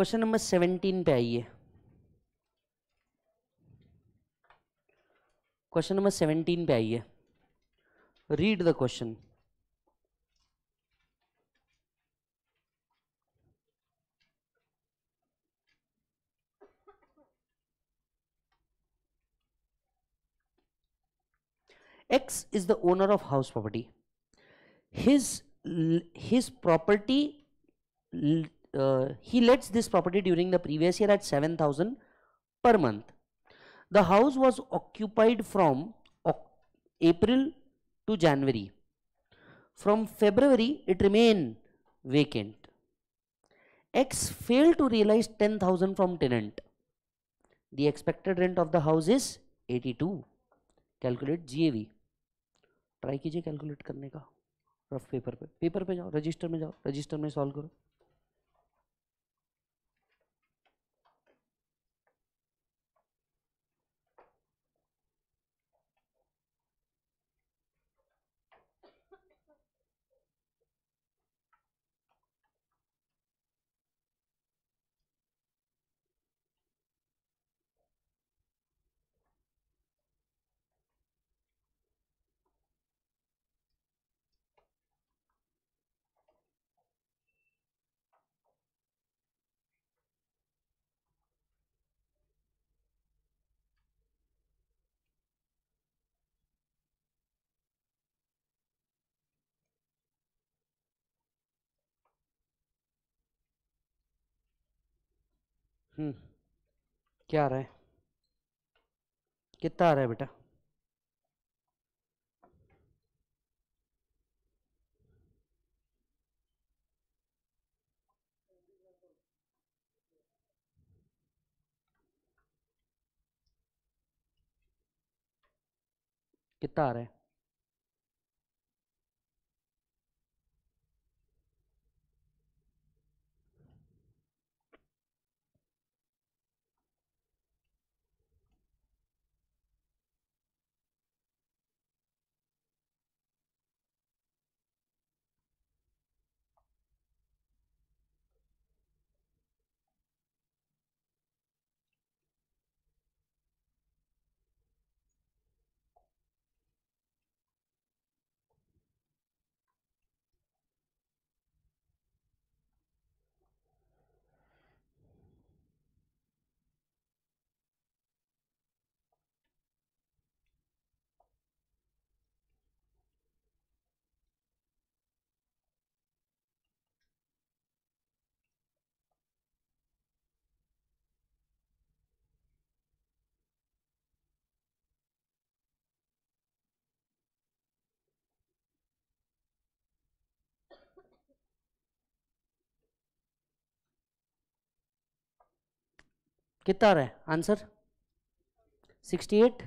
question number seventeen पे आइए क्वेश्चन नंबर सेवनटीन पे आइए read the question x is the owner of house property his his property uh, he lets this property during the previous year at 7000 per month the house was occupied from april to january from february it remained vacant x failed to realize 10000 from tenant the expected rent of the house is 82 calculate gav try कीजिए calculate करने का rough paper पे paper पे जाओ register में जाओ register में solve करो हम्म। क्या आ रहा है कितना आ रहा है बेटा कितना आ रहा है कितना आ रहा है आंसर 68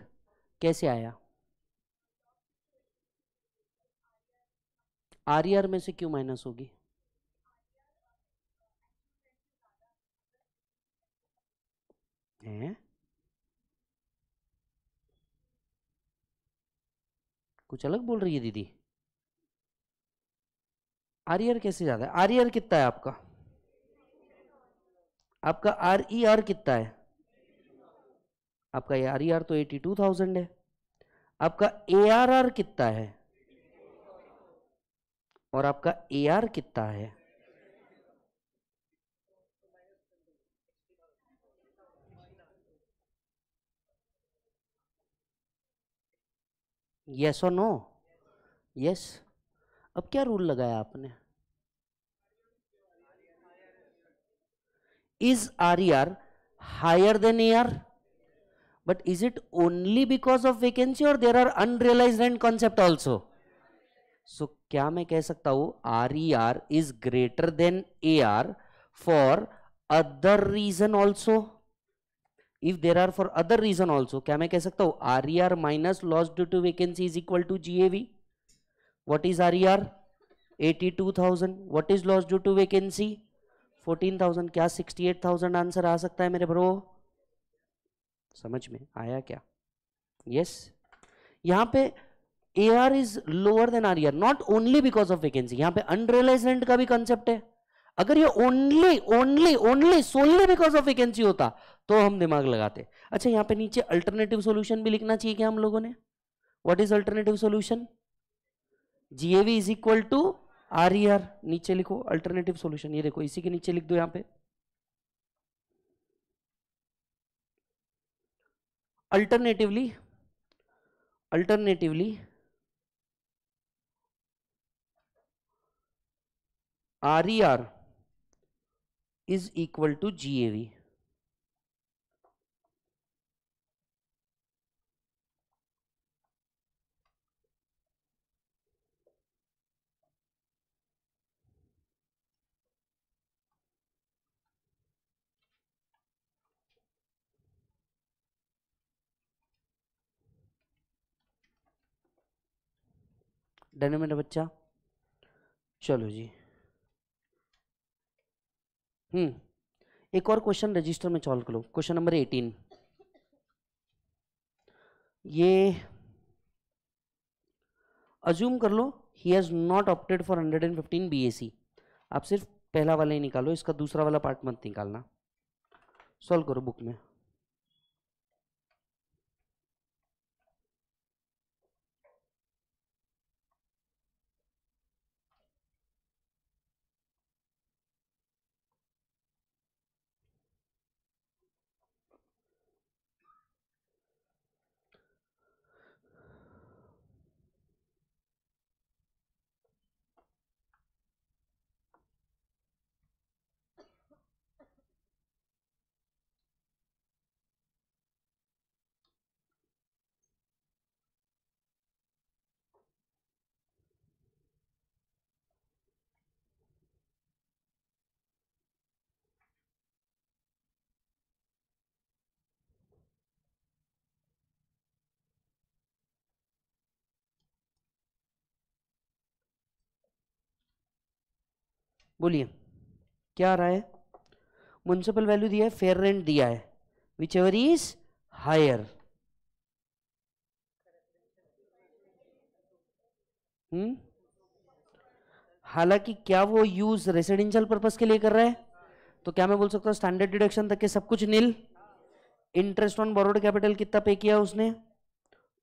कैसे आया आर e में से क्यों माइनस होगी कुछ अलग बोल रही है दीदी आरियर e कैसे ज्यादा है e कितना है आपका आपका आर ई आर कितना है आपका आर ई आर तो एटी टू थाउजेंड है आपका ए आर आर कितना है और आपका ए आर कितना है यस और नो यस अब क्या रूल लगाया आपने Is RER higher than AR? But is it only because of vacancy or there are unrealized rent concept also? So क्या मैं कह सकता हूँ RER is greater than AR for other reason also? If there are for other reason also, क्या मैं कह सकता हूँ RER minus loss due to vacancy is equal to GAV? What is RER? 82,000. What is loss due to vacancy? Fourteen thousand क्या sixty eight thousand answer आ सकता है मेरे ब्रो समझ में आया क्या यस yes. यहाँ पे A R is lower than R E R not only because of vacancy यहां पे अनरियलाइज रेंट का भी कंसेप्ट है अगर ये only only only so only because of vacancy होता तो हम दिमाग लगाते अच्छा यहां पे नीचे अल्टरनेटिव सोल्यूशन भी लिखना चाहिए क्या हम लोगों ने what is alternative solution GAV is equal to R E R नीचे लिखो अल्टरनेटिव सॉल्यूशन ये देखो इसी के नीचे लिख दो यहां पे alternatively alternatively R E R is equal to G A V done है मेरा बच्चा चलो जी हम्म एक और क्वेश्चन रजिस्टर में सॉल्व करो क्वेश्चन नंबर एटीन ये अज्यूम कर लो he has not opted for hundred and fifteen B S C आप सिर्फ पहला वाला ही निकालो इसका दूसरा वाला पार्ट मत निकालना सॉल्व करो बुक में बोलिए क्या आ रहा है म्यूनसिपल वैल्यू दिया है फेयर रेंट दिया है विच एवर इज हायर हम्म हालांकि क्या वो यूज रेसिडेंशियल पर्पज के लिए कर रहा है तो क्या मैं बोल सकता हूं स्टैंडर्ड डिडक्शन तक के सब कुछ nil interest on borrowed capital कितना पे किया उसने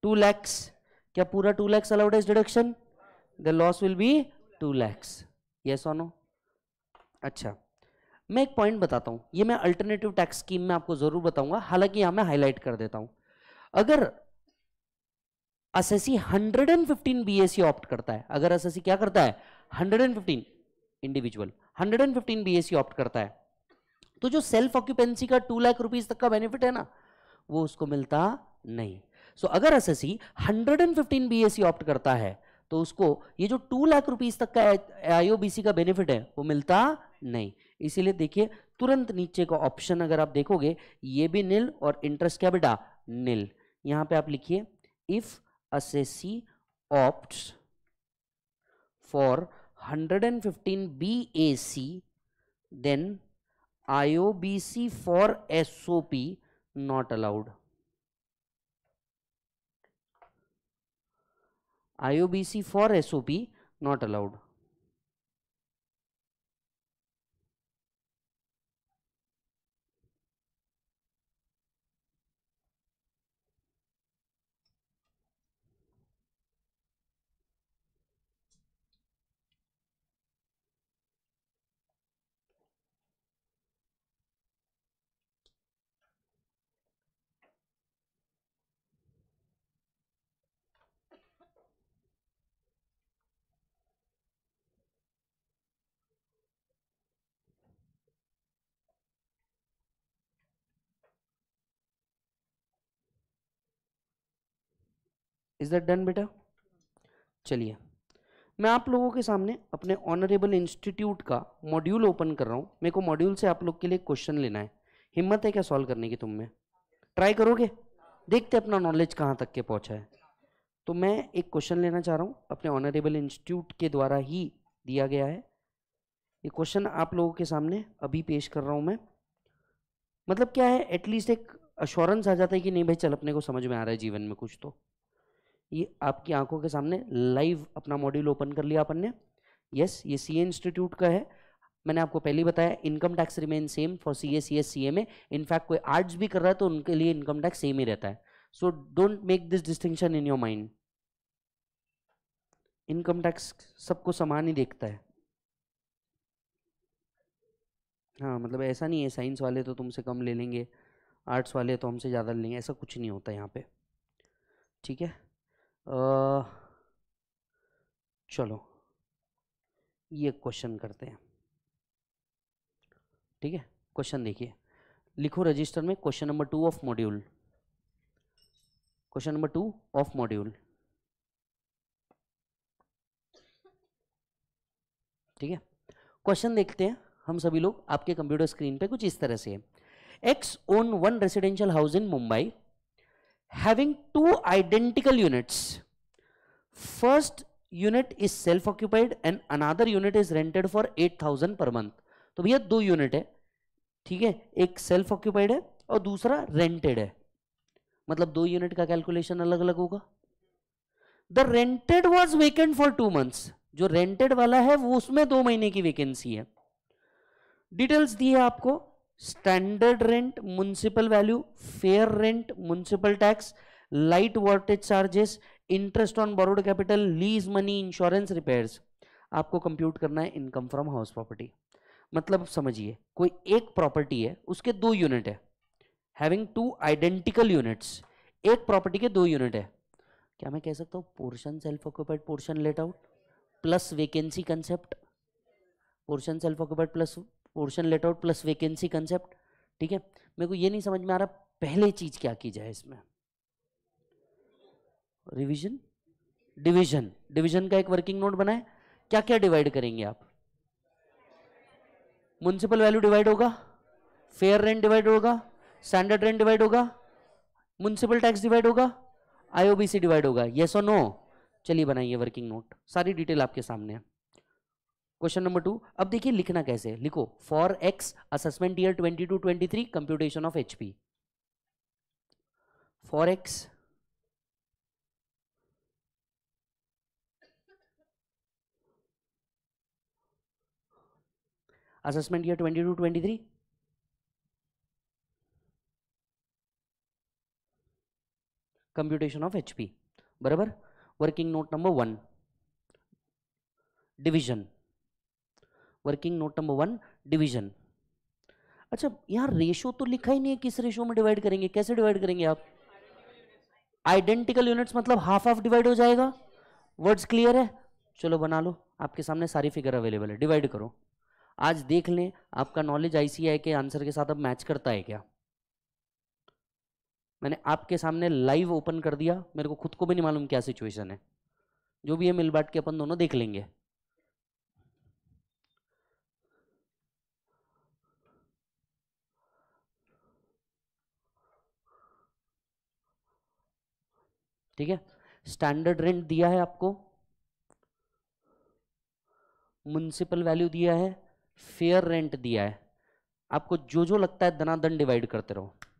टू लैक्स क्या पूरा टू लैक्स अलाउड है deduction the loss will be two lakhs yes or no no अच्छा मैं एक पॉइंट बताता हूँ ये मैं अल्टरनेटिव टैक्स स्कीम में आपको ज़रूर बताऊंगा हालांकि यहाँ मैं हाईलाइट कर देता हूँ अगर असेसी 115 बीएससी ऑप्ट करता है अगर असेसी क्या करता है 115 इंडिविजुअल 115 बीएससी ऑप्ट करता है तो जो सेल्फ ऑक्यूपेंसी का टू लाख रुपीज तक का बेनिफिट है ना वो उसको मिलता नहीं सो so, अगर एसएससी 115 बीएससी ऑप्ट करता है तो उसको ये जो टू लाख रुपीज तक का आईओबीसी का बेनिफिट है वो मिलता नहीं इसीलिए देखिए तुरंत नीचे का ऑप्शन अगर आप देखोगे ये भी नील और इंटरेस्ट क्या बेटा नील यहां पे आप लिखिए if assessee opt for 115 BAC then IOBC for SOP not allowed IOBC for SOP not allowed is that done बेटा चलिए मैं आप लोगों के सामने अपने ऑनरेबल इंस्टीट्यूट का मॉड्यूल ओपन कर रहा हूँ मेरे को मॉड्यूल से आप लोग के लिए क्वेश्चन लेना है हिम्मत है क्या सॉल्व करने की तुम में ट्राई करोगे देखते अपना नॉलेज कहाँ तक के पहुँचा है तो मैं एक क्वेश्चन लेना चाह रहा हूँ अपने ऑनरेबल इंस्टीट्यूट के द्वारा ही दिया गया है ये क्वेश्चन आप लोगों के सामने अभी पेश कर रहा हूँ मैं मतलब क्या है एटलीस्ट एक अश्योरेंस आ जाता है कि नहीं भाई चल अपने को समझ में आ रहा है जीवन में कुछ तो ये आपकी आंखों के सामने लाइव अपना मॉड्यूल ओपन कर लिया अपन ने यस ये सी इंस्टीट्यूट का है मैंने आपको पहले बताया income tax remain same for C A C S C M में इनफैक्ट कोई आर्ट्स भी कर रहा है तो उनके लिए इनकम टैक्स सेम ही रहता है so don't make this distinction in your mind income tax सबको समान ही देखता है हाँ मतलब ऐसा नहीं है साइंस वाले तो तुमसे कम ले लेंगे आर्ट्स वाले तो हमसे ज़्यादा लेंगे ऐसा कुछ नहीं होता यहाँ पे ठीक है चलो ये क्वेश्चन करते हैं ठीक है क्वेश्चन देखिए लिखो रजिस्टर में question number two of module question number two of module ठीक है क्वेश्चन देखते हैं हम सभी लोग आपके कंप्यूटर स्क्रीन पे कुछ इस तरह से है X own one residential house in Mumbai having two identical units first unit is self occupied and another unit is rented for 8000 per month तो भैया दो यूनिट है ठीक है एक सेल्फ ऑक्यूपाइड है और दूसरा रेंटेड है मतलब दो यूनिट का कैलकुलेशन अलग अलग होगा the rented was vacant for two months जो रेंटेड वाला है वो उसमें दो महीने की वेकेंसी है डिटेल्स दी है आपको standard rent municipal value fair rent municipal tax light voltage charges interest on borrowed capital lease money insurance repairs आपको कंप्यूट करना है इनकम फ्रॉम हाउस प्रॉपर्टी मतलब समझिए कोई एक प्रॉपर्टी है उसके दो यूनिट है हैविंग टू आइडेंटिकल यूनिट्स एक प्रॉपर्टी के दो यूनिट है क्या मैं कह सकता हूँ portion self occupied portion let out plus vacancy concept portion self occupied plus portion let out plus vacancy concept ठीक है मेरे को ये नहीं समझ में आ रहा पहले चीज क्या की जाए इसमें रिविजन डिवीजन डिवीजन का एक वर्किंग नोट बनाए क्या क्या डिवाइड करेंगे आप म्यूनसिपल वैल्यू डिवाइड होगा फेयर रेंट डिवाइड होगा स्टैंडर्ड रेंट डिवाइड होगा म्यूनसिपल टैक्स डिवाइड होगा आईओबीसी डिवाइड होगा येस और नो चलिए बनाइए वर्किंग नोट सारी डिटेल आपके सामने है क्वेश्चन नंबर टू अब देखिए लिखना कैसे लिखो for x assessment year twenty two twenty three computation of HP for x assessment year twenty two twenty three computation of HP बराबर working note number one division working note number one division अच्छा यहाँ ratio तो लिखा ही नहीं है किस ratio में divide करेंगे कैसे डिवाइड करेंगे आप आइडेंटिकल यूनिट्स मतलब हाफ हाफ डिवाइड हो जाएगा वर्ड्स क्लियर है चलो बना लो आपके सामने सारी फिगर अवेलेबल है डिवाइड करो आज देख लें आपका नॉलेज आईसीआई के आंसर के साथ अब मैच करता है क्या मैंने आपके सामने लाइव ओपन कर दिया मेरे को खुद को भी नहीं मालूम क्या सिचुएशन है जो भी है मिल बाट के अपन दोनों देख लेंगे ठीक है स्टैंडर्ड रेंट दिया है आपको म्यूनसिपल वैल्यू दिया है फेयर रेंट दिया है आपको जो जो लगता है दनादन डिवाइड करते रहो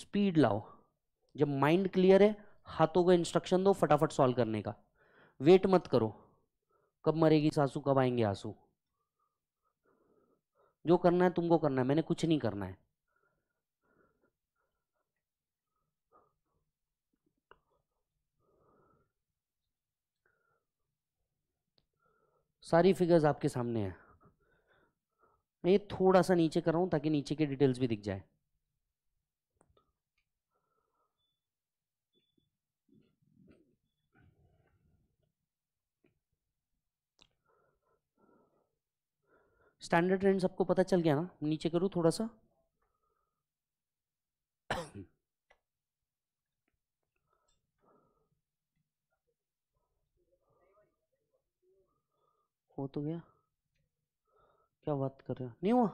स्पीड लाओ जब माइंड क्लियर है हाथों को इंस्ट्रक्शन दो फटाफट सॉल्व करने का वेट मत करो कब मरेगी सासू कब आएंगे आंसू जो करना है तुमको करना है मैंने कुछ नहीं करना है सारी फिगर्स आपके सामने हैं मैं ये थोड़ा सा नीचे कर रहा हूं ताकि नीचे की डिटेल्स भी दिख जाए स्टैंडर्ड ट्रेंड सबको पता चल गया ना नीचे करूँ थोड़ा सा हो तो गया क्या बात कर रहे हो नहीं हुआ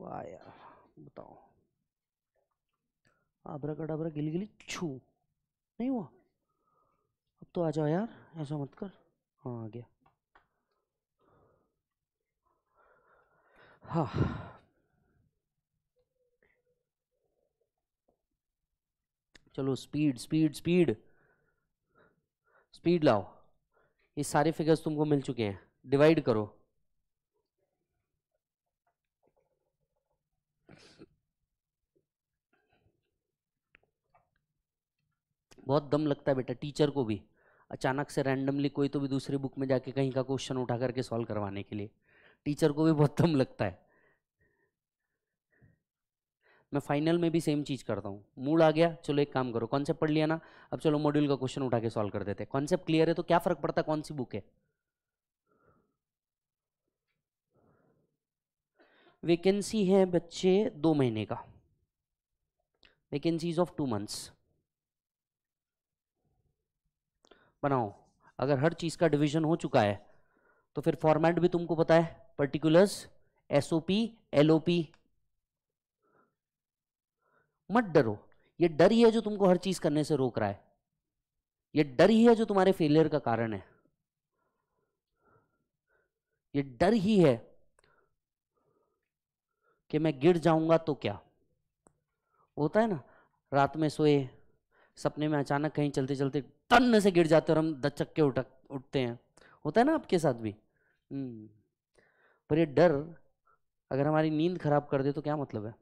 वाह यार बताओ आबरा कडाबरा गिली गिली छू नहीं हुआ अब तो आ जाओ यार ऐसा मत कर हाँ आ गया हाँ चलो स्पीड स्पीड स्पीड स्पीड लाओ ये सारे फिगर्स तुमको मिल चुके हैं डिवाइड करो बहुत दम लगता है बेटा टीचर को भी अचानक से रैंडमली कोई तो भी दूसरी बुक में जाके कहीं का क्वेश्चन उठा करके सॉल्व करवाने के लिए टीचर को भी बहुत दम लगता है मैं फाइनल में भी सेम चीज करता हूँ मूड आ गया चलो एक काम करो कॉन्सेप्ट पढ़ लिया ना अब चलो मॉड्यूल का क्वेश्चन उठा के सॉल्व कर देते हैं कॉन्सेप्ट क्लियर है तो क्या फर्क पड़ता है कौन सी बुक है वैकेंसी है बच्चे दो महीने का वैकेंसीज ऑफ टू मंथ्स बनाओ अगर हर चीज़ का डिवीजन हो चुका है तो फिर फॉर्मेट भी तुमको पता है पर्टिकुलर्स एसओपी एलओपी मत डरो ये डर ही है जो तुमको हर चीज करने से रोक रहा है ये डर ही है जो तुम्हारे फेलियर का कारण है ये डर ही है कि मैं गिर जाऊंगा तो क्या होता है ना रात में सोए सपने में अचानक कहीं चलते चलते तन्न से गिर जाते और हम दचक के उठक उठते हैं होता है ना आपके साथ भी हम्म। पर ये डर अगर हमारी नींद खराब कर दे तो क्या मतलब है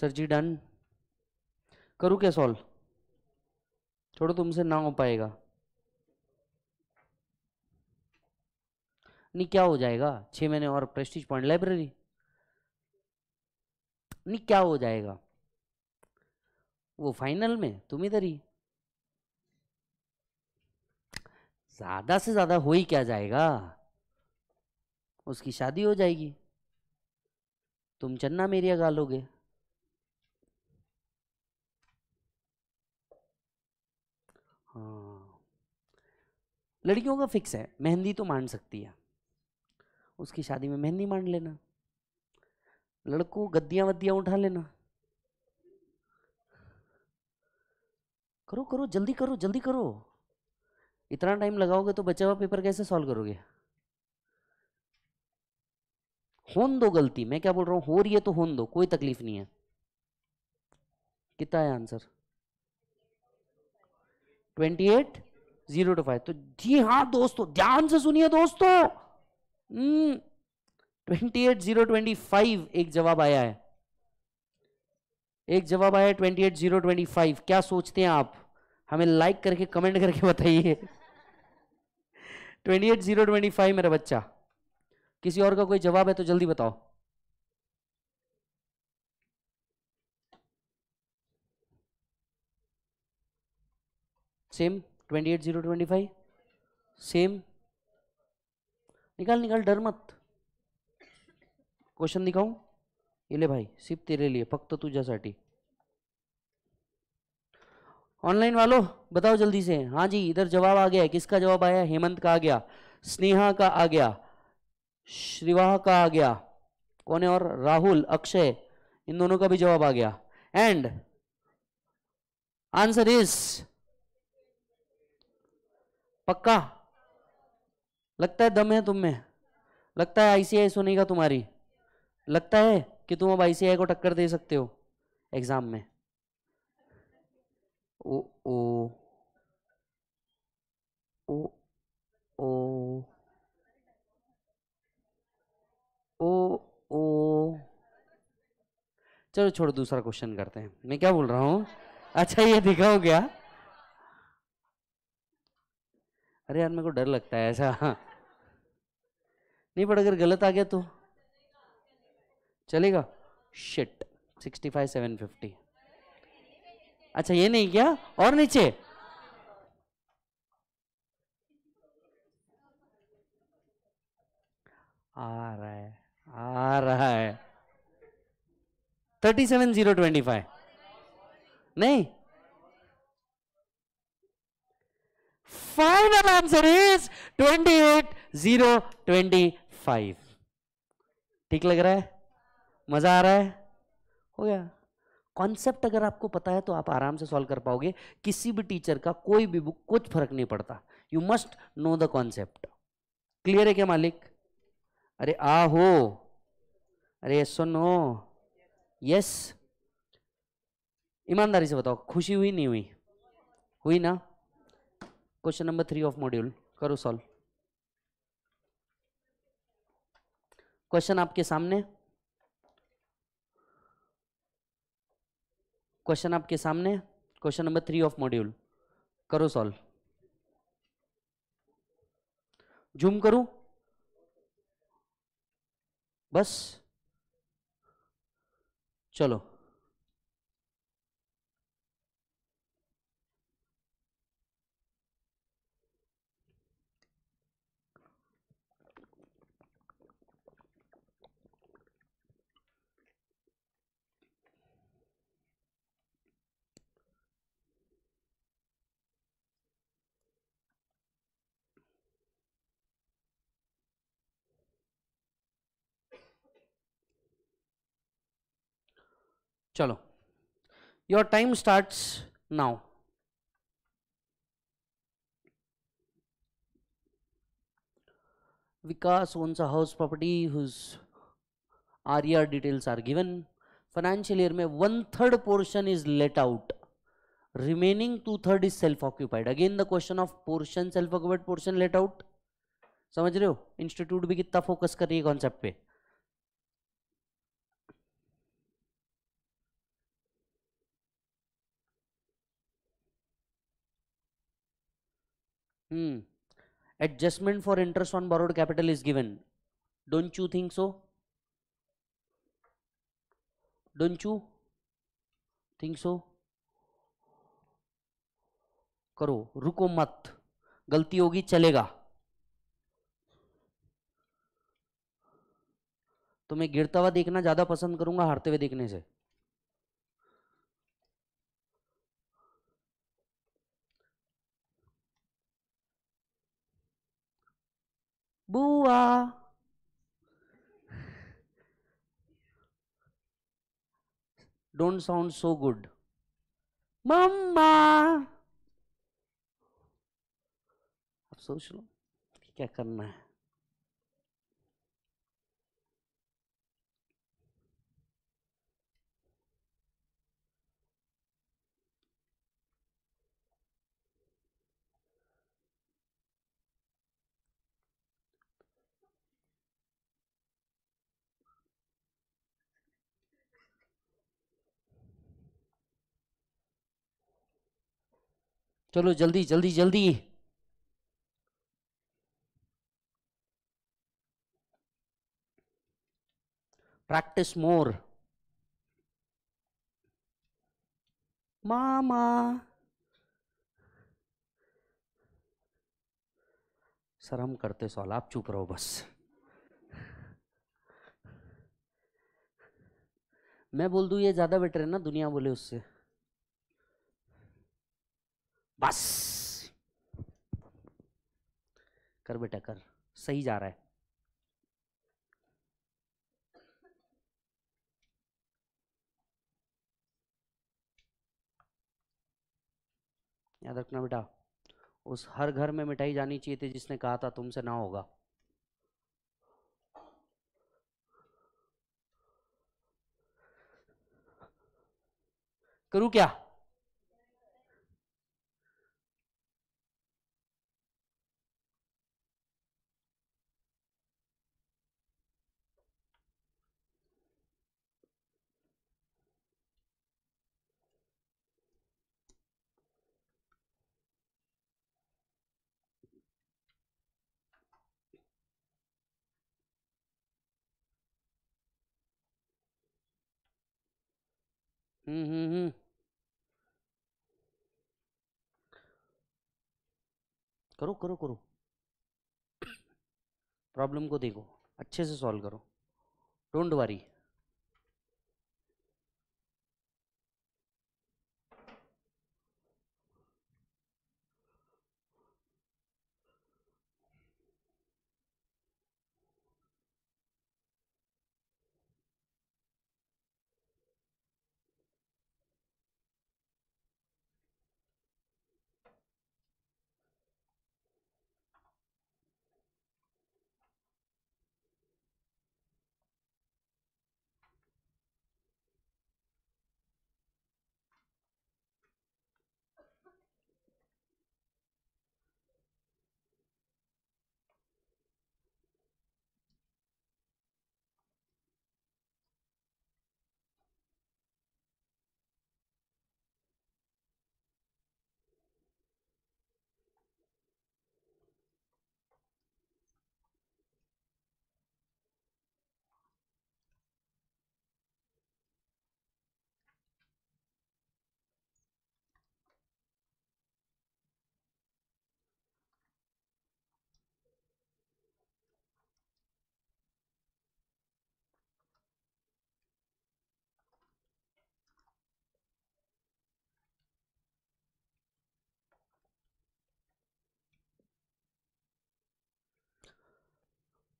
सर जी डन करूँ क्या सॉल्व छोड़ो तुमसे ना हो पाएगा नहीं क्या हो जाएगा छः महीने और प्रेस्टीज पॉइंट लाइब्रेरी नहीं क्या हो जाएगा वो फाइनल में तुम इधर ही ज्यादा से ज्यादा हो ही क्या जाएगा उसकी शादी हो जाएगी तुम चन्ना मेरिया गा लोगे हाँ लड़कियों का फिक्स है मेहंदी तो मान सकती है उसकी शादी में मेहंदी मांड लेना लड़कों गद्दियां वद्दियां उठा लेना करो करो जल्दी करो जल्दी करो इतना टाइम लगाओगे तो बचा हुआ पेपर कैसे सॉल्व करोगे होन दो गलती मैं क्या बोल रहा हूं हो रही है तो होन दो कोई तकलीफ नहीं है कितना है answer twenty eight zero two five तो जी हाँ दोस्तों ध्यान से सुनिए दोस्तों twenty eight zero twenty five एक जवाब आया है एक जवाब आया twenty eight zero twenty five क्या सोचते हैं आप हमें लाइक करके कमेंट करके बताइए twenty eight zero twenty five मेरा बच्चा किसी और का कोई जवाब है तो जल्दी बताओ same twenty eight zero twenty five same निकाल निकाल डर मत क्वेश्चन दिखाऊं इले भाई सिप तेरे लिए फक्त तुझ्यासाठी ऑनलाइन वालों बताओ जल्दी से हाँ जी इधर जवाब आ गया है किसका जवाब आया हेमंत का आ गया स्नेहा का आ गया श्रीवाह का आ गया कौन है और राहुल अक्षय इन दोनों का भी जवाब आ गया एंड आंसर इज पक्का लगता है दम है तुम में लगता है आईसीआई का तुम्हारी लगता है कि तुम अब आईसीआई को टक्कर दे सकते हो एग्जाम में ओ ओ ओ ओ ओ ओ चलो छोड़ो दूसरा क्वेश्चन करते हैं मैं क्या बोल रहा हूँ अच्छा ये दिखाओ क्या अरे यार मेरे को डर लगता है ऐसा नहीं पर अगर गलत आ गया तो चलेगा shit sixty five seven fifty अच्छा ये नहीं क्या और नीचे आ रहा है आ रहा है thirty seven zero twenty five नहीं Final answer is 28,025. ठीक लग रहा है मजा आ रहा है हो गया कॉन्सेप्ट अगर आपको पता है तो आप आराम से सॉल्व कर पाओगे किसी भी टीचर का कोई भी बुक कुछ फर्क नहीं पड़ता you must know the concept clear है क्या मालिक अरे आ हो अरे सो नो यस ईमानदारी से बताओ खुशी हुई नहीं हुई हुई ना question number three of module करो सॉल्व क्वेश्चन आपके सामने क्वेश्चन आपके सामने question number three of module करो सॉल्व जूम करूं बस चलो चलो your time start now Vikas owns a house property whose are ई details are given financial year में one third portion is let out remaining two third is self occupied again the question of portion self occupied portion let out समझ रहे हो institute भी कितना focus कर रही है कॉन्सेप्ट पे hmm adjustment for interest on borrowed capital is given don't you think so don't you think so करो रुको मत गलती होगी चलेगा तो मैं गिरता हुआ देखना ज्यादा पसंद करूंगा हारते हुए देखने से बुआ डोंट साउंड सो गुड मम्मा सोच लो क्या करना है चलो जल्दी जल्दी जल्दी प्रैक्टिस मोर मामा शर्म करते सवाल आप चुप रहो बस मैं बोल दू ये ज़्यादा बेटर है ना दुनिया बोले उससे बस कर बेटा कर सही जा रहा है याद रखना बेटा उस हर घर में मिठाई जानी चाहिए थी जिसने कहा था तुमसे ना होगा करूँ क्या Mm-hmm. करो करो करो प्रॉब्लम को देखो अच्छे से सॉल्व करो डोंट वरी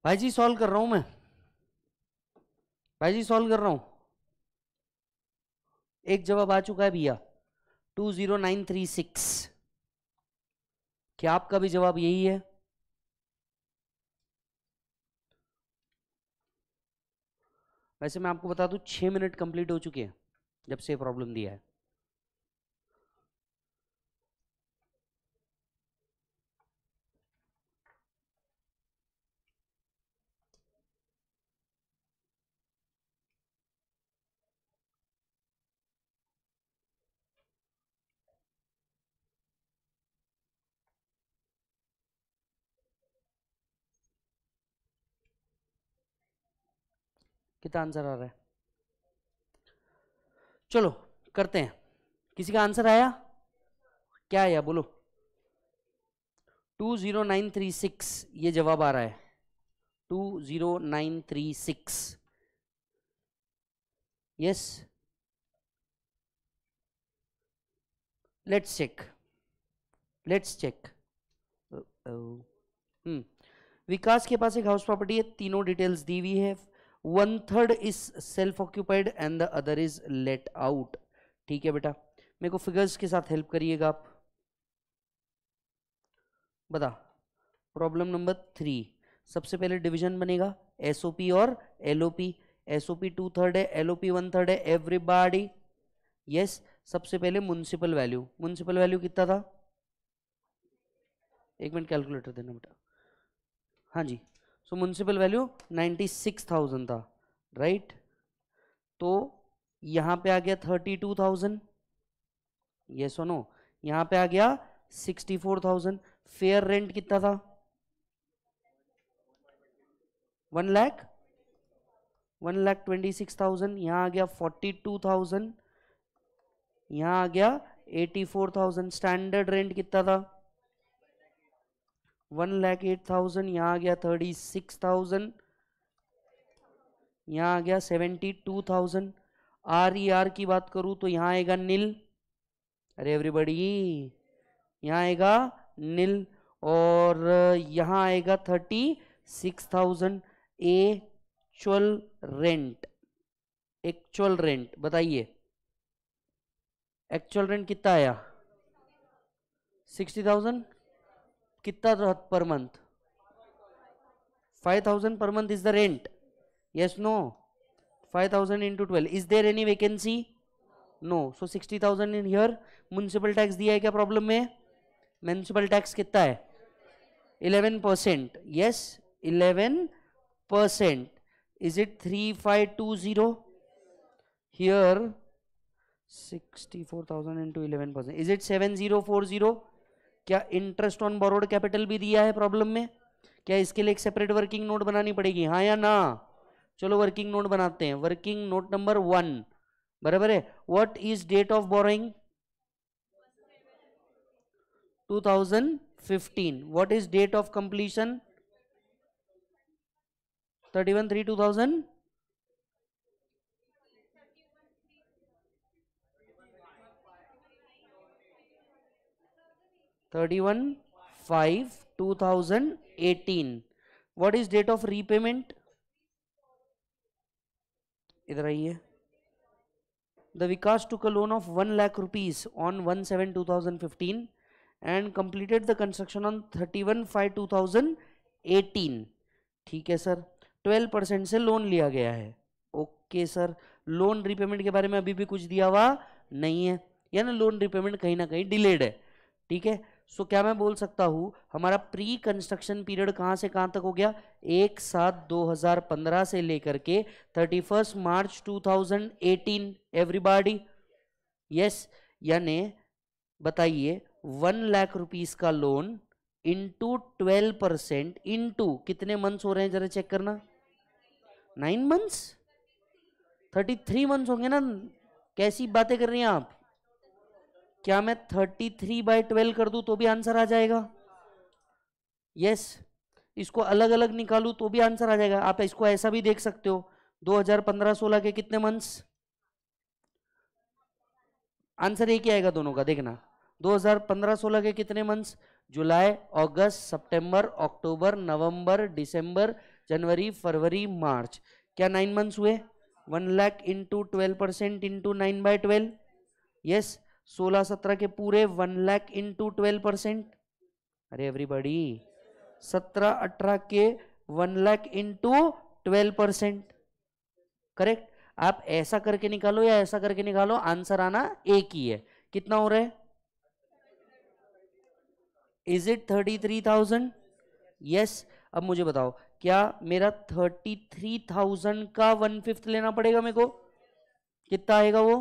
भाई जी सॉल्व कर रहा हूं मैं भाई जी सॉल्व कर रहा हूं एक जवाब आ चुका है भैया two zero nine three six क्या आपका भी जवाब यही है वैसे मैं आपको बता दूं छह मिनट कंप्लीट हो चुके हैं जब से प्रॉब्लम दिया है कितना आंसर आ रहा है चलो करते हैं किसी का आंसर आया क्या आया बोलो 20936 ये जवाब आ रहा है 20936 yes let's check let's check hmm Vikas के पास एक हाउस प्रॉपर्टी है तीनों डिटेल्स दी हुई है one third is self occupied and the other is let out ठीक है बेटा मेरे को फिगर्स के साथ हेल्प करिएगा आप बता प्रॉब्लम नंबर थ्री सबसे पहले डिवीजन बनेगा एसओपी और एलओपी एसओपी टू थर्ड है एलओपी वन थर्ड है एवरीबॉडी यस सबसे पहले म्यूनसिपल वैल्यू म्यूनसिपल वैल्यू कितना था एक मिनट कैलकुलेटर देना बेटा हाँ जी so municipal value ninety six thousand था राइट तो यहाँ पे आ गया थर्टी टू थाउजेंड ये सुनो यहाँ पे आ गया sixty four thousand fair rent कितना था one lakh one lakh twenty six thousand यहाँ आ गया फोर्टी टू थाउजेंड यहाँ आ गया eighty four thousand standard rent कितना था वन लैख एट थाउजेंड यहाँ आ गया थर्टी सिक्स थाउजेंड यहाँ आ गया seventy two thousand R E R की बात करूँ तो यहाँ आएगा नील अरे एवरीबडी यहाँ आएगा नील और यहाँ आएगा thirty six thousand actual rent actual rent बताइए एक्चुअल रेंट कितना आया सिक्सटी थाउजेंड कितना per month five thousand per month is the rent yes no five thousand into twelve is there any vacancy no so sixty thousand in here municipal tax दिया है क्या problem में municipal tax कितना है eleven percent yes eleven percent is four thousand into eleven percent is it seven zero four zero क्या interest on borrowed capital भी दिया है प्रॉब्लम में क्या इसके लिए एक सेपरेट वर्किंग नोट बनानी पड़ेगी हाँ या ना चलो वर्किंग नोट बनाते हैं वर्किंग नोट नंबर वन बराबर है what is date of borrowing 2015 what is date of completion 31 three 2000 thirty one five two thousand eighteen what is date of repayment इधर आइए the Vikas loan of one lakh rupees on one seven two thousand fifteen and completed the construction on thirty one five two thousand eighteen ठीक है sir twelve percent से loan लिया गया है okay sir loan repayment के बारे में अभी भी कुछ दिया हुआ नहीं है यानी लोन रिपेमेंट कहीं ना कहीं डिलेड है ठीक है सो क्या मैं बोल सकता हूँ हमारा प्री कंस्ट्रक्शन पीरियड कहाँ से कहाँ तक हो गया एक सात 2015 से लेकर के thirty first March 2018 everybody yes यानी बताइए वन लाख रुपीस का loan into twelve percent into कितने मंथ्स हो रहे हैं जरा चेक करना nine months thirty three months होंगे ना कैसी बातें कर रही हैं आप क्या मैं थर्टी थ्री बाई ट्वेल्व कर दूं तो भी आंसर आ जाएगा यस इसको अलग अलग निकालू तो भी आंसर आ जाएगा आप इसको ऐसा भी देख सकते हो 2015-16 के कितने मंथ्स आंसर एक ही आएगा दोनों का देखना 2015-16 के कितने मंथ्स जुलाई अगस्त सितंबर अक्टूबर नवंबर दिसंबर जनवरी फरवरी मार्च क्या नाइन मंथ्स हुए one lakh into twelve percent into nine by twelve yes सोलह सत्रह के पूरे one lakh into twelve percent अरे एवरीबडी सत्रह अठारह के one lakh into twelve percent correct आप ऐसा करके निकालो या ऐसा करके निकालो आंसर आना एक ही है कितना हो रहा है is it thirty three thousand yes अब मुझे बताओ क्या मेरा थर्टी थ्री थाउजेंड का वन फिफ्थ लेना पड़ेगा मेरे को कितना आएगा वो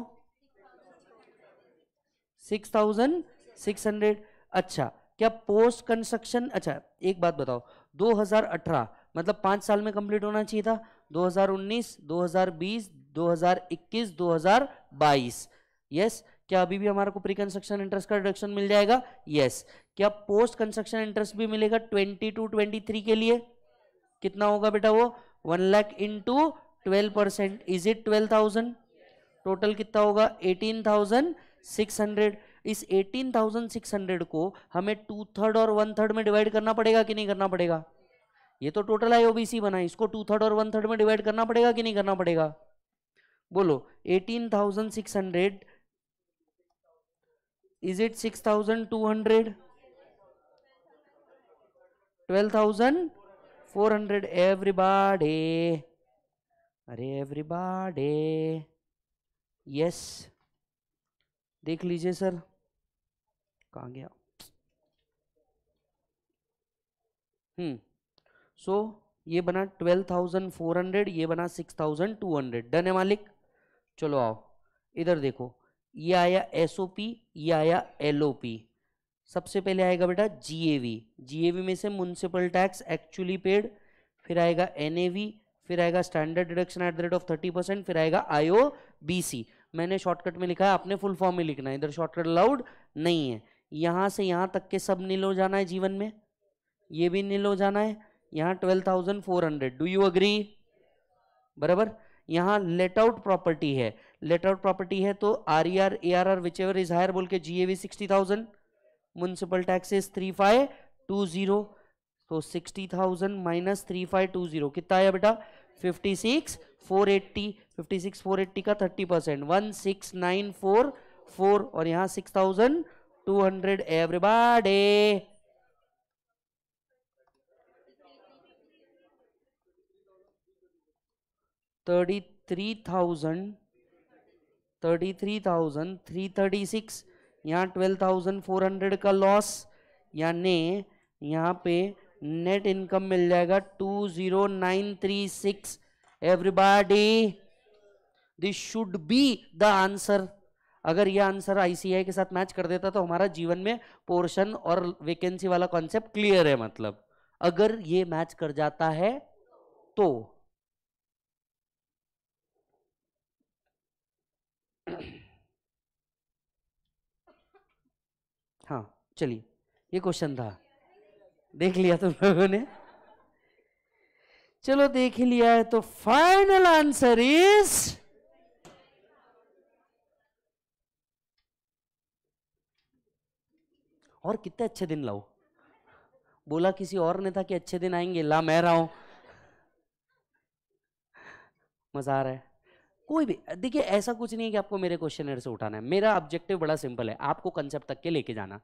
सिक्स थाउजेंड सिक्स हंड्रेड अच्छा क्या पोस्ट कंस्ट्रक्शन अच्छा एक बात बताओ 2018 मतलब पाँच साल में कंप्लीट होना चाहिए था 2019 2020 2021 2022 यस क्या अभी भी हमारे को प्री कंस्ट्रक्शन इंटरेस्ट का रिडक्शन मिल जाएगा यस क्या पोस्ट कंस्ट्रक्शन इंटरेस्ट भी मिलेगा 20 टू 23 के लिए कितना होगा बेटा वो one into twelve percent is it twelve thousand total कितना होगा एटीन थाउजेंड सिक्स हंड्रेड इस एटीन थाउजेंड सिक्स हंड्रेड को हमें टू थर्ड और वन थर्ड में डिवाइड करना पड़ेगा कि नहीं करना पड़ेगा ये तो टोटल आई ओबीसी बना इसको टू थर्ड और वन थर्ड में डिवाइड करना पड़ेगा कि नहीं करना पड़ेगा बोलो eighteen thousand six hundred is it six thousand two hundred twelve thousand four hundred everybody अरे एवरीबाडे यस देख लीजिए सर कहाँ गया हम्म सो so, ये बना ट्वेल्व थाउजेंड फोर हंड्रेड ये बना six thousand two hundred done है मालिक चलो आओ इधर देखो ये आया एसओपी ये आया एलओपी सबसे पहले आएगा बेटा जीएवी जीएवी में से म्यूनसिपल टैक्स एक्चुअली पेड फिर आएगा एनएवी फिर आएगा standard deduction at the rate of thirty percent फिर आएगा बी सी मैंने शॉर्टकट में लिखा है आपने फुल फॉर्म में लिखना है इधर शॉर्टकट अलाउड नहीं है यहाँ से यहाँ तक के सब नील हो जाना है जीवन में ये भी नील हो जाना है यहाँ twelve thousand four hundred do you agree बराबर यहाँ लेट आउट प्रॉपर्टी है लेट आउट प्रॉपर्टी है तो R E R A R R whichever is higher बोल के G A V sixty thousand municipal taxes three five two zero तो sixty thousand minus three five two zero कितना आया बेटा fifty six four eighty fifty six four eighty का thirty percent one six nine four four और यहाँ six thousand two hundred everybody thirty three thousand thirty three thousand three thirty six यहाँ twelve thousand four hundred का loss यानी यहाँ पे net income मिल जाएगा two zero nine three six everybody this should be the answer अगर यह answer ICI के साथ मैच कर देता तो हमारा जीवन में पोर्शन और वेकेंसी वाला कॉन्सेप्ट क्लियर है मतलब अगर ये मैच कर जाता है तो हाँ चलिए ये क्वेश्चन था देख लिया तुम लोगों ने चलो देख ही लिया है तो फाइनल आंसर इज और कितने अच्छे दिन लाओ बोला किसी और ने था कि अच्छे दिन आएंगे ला मैं रहा हूं मजा आ रहा है कोई भी देखिए ऐसा कुछ नहीं है कि आपको मेरे क्वेश्चन से उठाना है मेरा ऑब्जेक्टिव बड़ा सिंपल है आपको कंसेप्ट तक के लेके जाना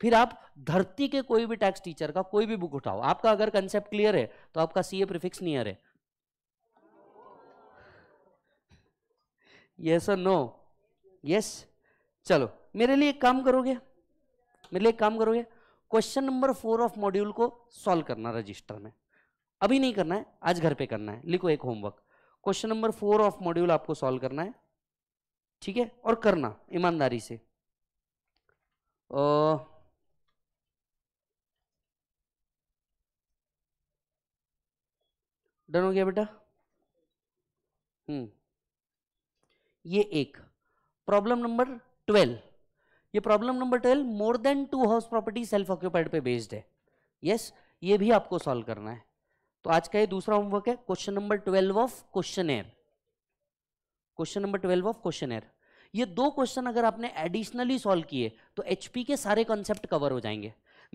फिर आप धरती के कोई भी टैक्स टीचर का कोई भी बुक उठाओ आपका अगर कंसेप्ट क्लियर है तो आपका सीए प्रिफिक्स नियर है यस और नो यस चलो मेरे लिए एक काम करोगे मेरे लिए एक काम करोगे question number four of module को सॉल्व करना रजिस्टर में अभी नहीं करना है आज घर पे करना है लिखो एक homework question number four of module आपको सॉल्व करना है ठीक है और करना ईमानदारी से डन हो गया बेटा हम्म ये एक प्रॉब्लम नंबर ट्वेल्व ये problem number twelve more than two house property self occupied पे बेस्ड है यस yes, ये भी आपको सॉल्व करना है तो आज का ये दूसरा होमवर्क है question number twelve of question air question number twelve of question air ये दो क्वेश्चन अगर आपने एडिशनली सॉल्व किए तो एचपी के सारे कॉन्सेप्ट कवर हो जाएंगे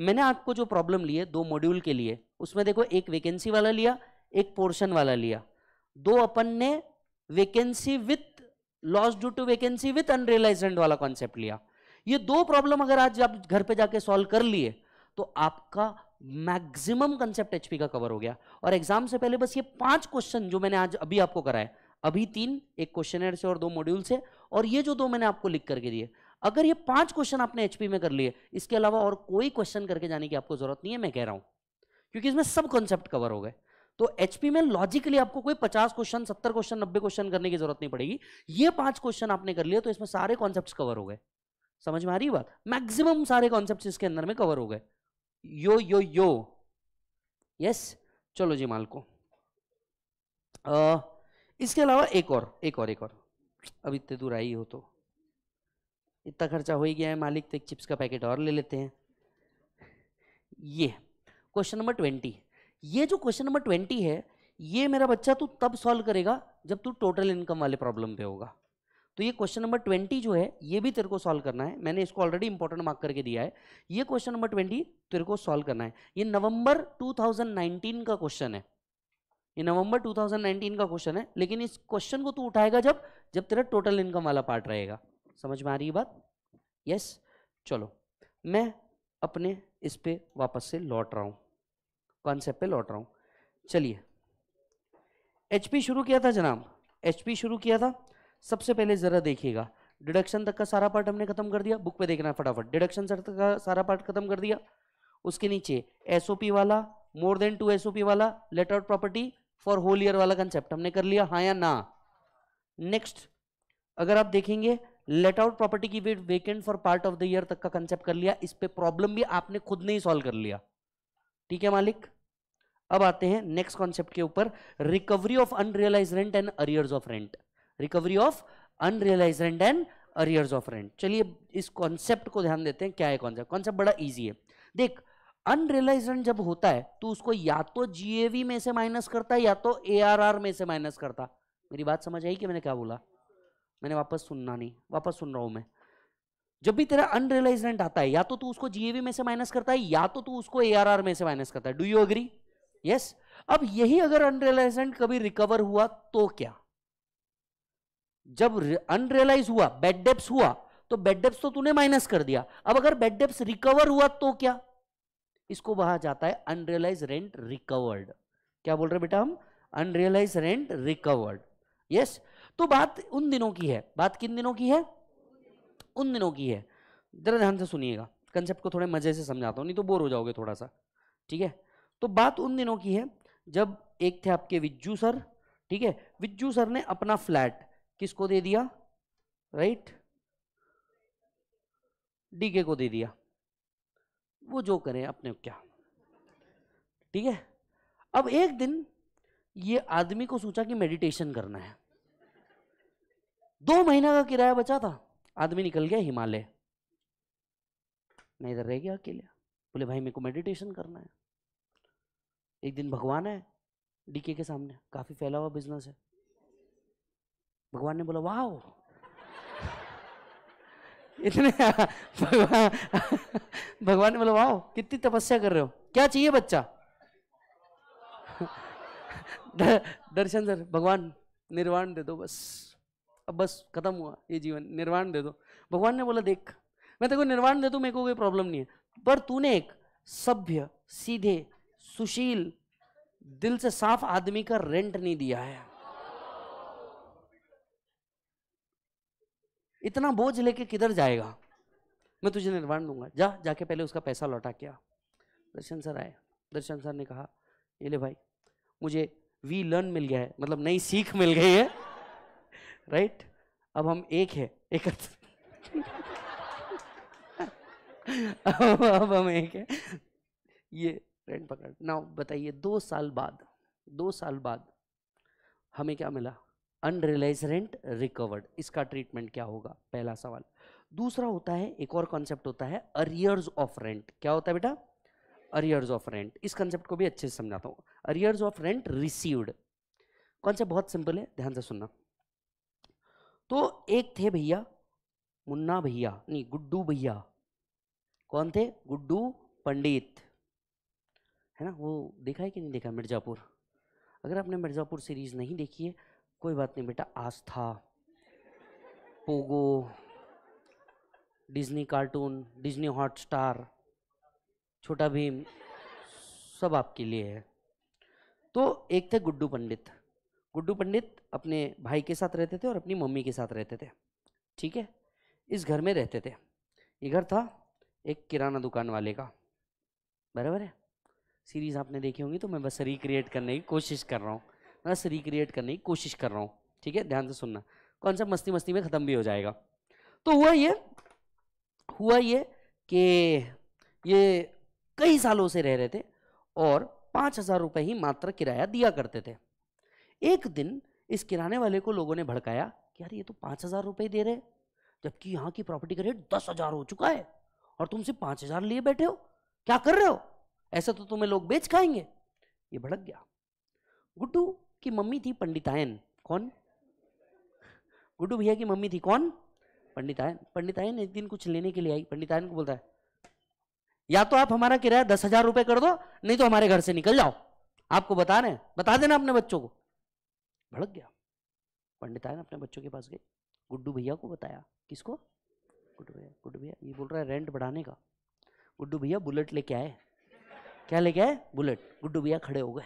मैंने आपको जो प्रॉब्लम लिए दो मॉड्यूल के लिए उसमें देखो एक वैकेंसी वाला लिया एक पोर्शन वाला लिया दो अपन ने vacancy with loss due to vacancy with unrealised rent वाला कॉन्सेप्ट लिया ये दो प्रॉब्लम अगर आज आप घर पे जाके सॉल्व कर लिए तो आपका मैक्सिमम कंसेप्ट एचपी का कवर हो गया और एग्जाम से पहले बस ये पांच क्वेश्चन जो मैंने आज अभी आपको कराए अभी तीन एक क्वेश्चन से और दो मॉड्यूल से और ये जो दो मैंने आपको लिख करके दिए अगर ये पांच क्वेश्चन आपने एचपी में कर लिए इसके अलावा और कोई क्वेश्चन करके जाने की आपको जरूरत नहीं है मैं कह रहा हूं क्योंकि इसमें सब कॉन्सेप्ट कवर हो गए तो एचपी में लॉजिकली आपको कोई पचास क्वेश्चन सत्तर क्वेश्चन नब्बे क्वेश्चन करने की जरूरत नहीं पड़ेगी ये पांच क्वेश्चन आपने कर लिया तो इसमें सारे कॉन्सेप्ट कवर हो गए समझ में आ रही बात मैक्सिमम सारे कॉन्सेप्ट इसके अंदर में कवर हो गए यो यो यो यस चलो जी मालको आ, इसके अलावा एक और एक और एक और अब इतने दूर आई हो तो इतना खर्चा हो ही गया है मालिक तो एक चिप्स का पैकेट और ले लेते हैं ये क्वेश्चन नंबर ट्वेंटी ये जो क्वेश्चन नंबर ट्वेंटी है ये मेरा बच्चा तू तब सॉल्व करेगा जब तू टोटल इनकम वाले प्रॉब्लम पे होगा तो ये क्वेश्चन नंबर ट्वेंटी जो है ये भी तेरे को सॉल्व करना है मैंने इसको ऑलरेडी इंपॉर्टेंट मार्क करके दिया है ये क्वेश्चन नंबर ट्वेंटी तेरे को सॉल्व करना है ये नवंबर 2019 का क्वेश्चन है ये नवंबर 2019 का क्वेश्चन है लेकिन इस क्वेश्चन को तू उठाएगा जब जब तेरा टोटल इनकम वाला पार्ट रहेगा समझ में आ रही है बात यस चलो मैं अपने इस पर वापस से लौट रहा हूँ कॉन्सेप्ट पे लौट रहा हूँ चलिए एचपी शुरू किया था जनाब एचपी शुरू किया था सबसे पहले ज़रा देखिएगा डिडक्शन तक का सारा पार्ट हमने खत्म कर दिया बुक पे देखना फटाफट डिडक्शन तक का सारा पार्ट खत्म कर दिया उसके नीचे एसओपी वाला मोर देन टू एसओपी वाला let out property for whole year वाला कंसेप्ट हमने कर लिया हाँ या ना नेक्स्ट अगर आप देखेंगे लेट आउट प्रॉपर्टी की vacant for part of the year तक का कंसेप्ट कर लिया इस पे प्रॉब्लम भी आपने खुद ने ही सॉल्व कर लिया ठीक है मालिक अब आते हैं नेक्स्ट कॉन्सेप्ट के ऊपर recovery of unrealised rent and arrears of rent recovery of unrealised rent and arrears of rent चलिए इस कॉन्सेप्ट को ध्यान देते हैं क्या है कॉन्सेप्ट कॉन्सेप्ट बड़ा ईजी है देख अनरियलाइज रेंट जब होता है तो उसको या तो जीएवी में से माइनस करता है या तो एआरआर में से माइनस करता मेरी बात समझ आई कि मैंने क्या बोला मैंने वापस सुनना नहीं वापस सुन रहा हूं मैं जब भी तेरा अनरियलाइज रेंट आता है या तो तू उसको जीएवी में से माइनस करता है या तो तू उसको एआरआर में से माइनस करता है do you agree yes yes? अब यही अगर अनरियलाइज कभी रिकवर हुआ तो क्या जब अनरियलाइज हुआ बेड डेप्स हुआ तो बेड डेप्स तो तूने माइनस कर दिया अब अगर बेड डेप्स रिकवर हुआ तो क्या इसको कहा जाता है अनरियलाइज रेंट रिकवर्ड क्या बोल रहे बेटा हम अनरियलाइज रेंट रिकवर्ड यस तो बात उन दिनों की है बात किन दिनों की है उन दिनों की है जरा ध्यान से सुनिएगा कंसेप्ट को थोड़े मजे से समझाता हूँ नहीं तो बोर हो जाओगे थोड़ा सा ठीक है तो बात उन दिनों की है जब एक थे आपके विज्जू सर ठीक है विज्जू सर ने अपना फ्लैट किसको दे दिया राइट डीके को दे दिया वो जो करें अपने क्या ठीक है अब एक दिन ये आदमी को सोचा कि मेडिटेशन करना है दो महीना का किराया बचा था आदमी निकल गया हिमालय मैं इधर रह गया अकेले बोले भाई मेरे को मेडिटेशन करना है एक दिन भगवान है डीके के सामने काफ़ी फैला हुआ बिजनेस है भगवान ने बोला वाह इतने भगवान भगवान ने बोला वाह कितनी तपस्या कर रहे हो क्या चाहिए बच्चा दर्शन सर भगवान निर्वाण दे दो बस अब बस खत्म हुआ ये जीवन निर्वाण दे दो भगवान ने बोला देख मैं तेरे को निर्वाण दे दू मेरे को कोई प्रॉब्लम नहीं है पर तूने एक सभ्य सीधे सुशील दिल से साफ आदमी का रेंट नहीं दिया है इतना बोझ लेके किधर जाएगा मैं तुझे निर्वाण दूंगा जा जाके पहले उसका पैसा लौटा क्या दर्शन सर आए दर्शन सर ने कहा ये ले भाई मुझे वी लर्न मिल गया है मतलब नई सीख मिल गई है राइट अब हम एक है एक अब हम एक है ये ट्रेंड पकड़ ना बताइए दो साल बाद दो साल बाद हमें क्या मिला अनरियलाइज रेंट रिकवर्ड इसका ट्रीटमेंट क्या होगा पहला सवाल दूसरा होता है एक और कॉन्सेप्ट होता है अरियर्स ऑफ रेंट क्या होता है बेटा अरियर्स ऑफ रेंट इस कॉन्सेप्ट को भी अच्छे से समझाता हूँ arrears of rent received concept बहुत सिंपल है ध्यान से सुनना तो एक थे भैया मुन्ना भैया नहीं गुड्डू भैया कौन थे गुड्डू पंडित है ना वो देखा है कि नहीं देखा मिर्ज़ापुर अगर आपने मिर्ज़ापुर सीरीज़ नहीं देखी है कोई बात नहीं बेटा Aastha Pogo Disney cartoon Disney Hotstar Chhota Bheem सब आपके लिए है तो एक थे गुड्डू पंडित गुड्डू पंडित अपने भाई के साथ रहते थे और अपनी मम्मी के साथ रहते थे ठीक है इस घर में रहते थे ये घर था एक किराना दुकान वाले का बराबर है सीरीज़ आपने देखी होंगी तो मैं बस रिक्रिएट करने की कोशिश कर रहा हूँ बस रिक्रिएट करने की कोशिश कर रहा हूँ ठीक है ध्यान से सुनना सा मस्ती मस्ती में ख़त्म भी हो जाएगा तो हुआ ये हुआ ये कि ये कई सालों से रह रहे थे और पाँच हज़ार रुपये ही मात्र किराया दिया करते थे एक दिन इस किराने वाले को लोगों ने भड़काया कि यार ये तो पाँच हज़ार रुपये दे रहे जबकि यहाँ की प्रॉपर्टी का रेट दस हज़ार हो चुका है और तुम सिर्फ पाँच हज़ार लिए बैठे हो क्या कर रहे हो ऐसा तो तुम्हें लोग बेच खाएंगे ये भड़क गया गुड्डू की मम्मी थी पंडितायन कौन गुड्डू भैया की मम्मी थी कौन पंडितायन पंडितायन एक दिन कुछ लेने के लिए आई पंडितायन को बोलता है या तो आप हमारा किराया दस हजार रुपए कर दो नहीं तो हमारे घर से निकल जाओ आपको बता रहे हैं बता देना अपने बच्चों को भड़क गया पंडितायन अपने बच्चों के पास गई गुड्डू भैया को बताया किसको गुड्डू भैया गुड्डू भैया ये बोल रहा है रेंट बढ़ाने का गुड्डू भैया बुलेट लेके आए क्या लेके आए बुलेट गुड्डू भैया खड़े हो गए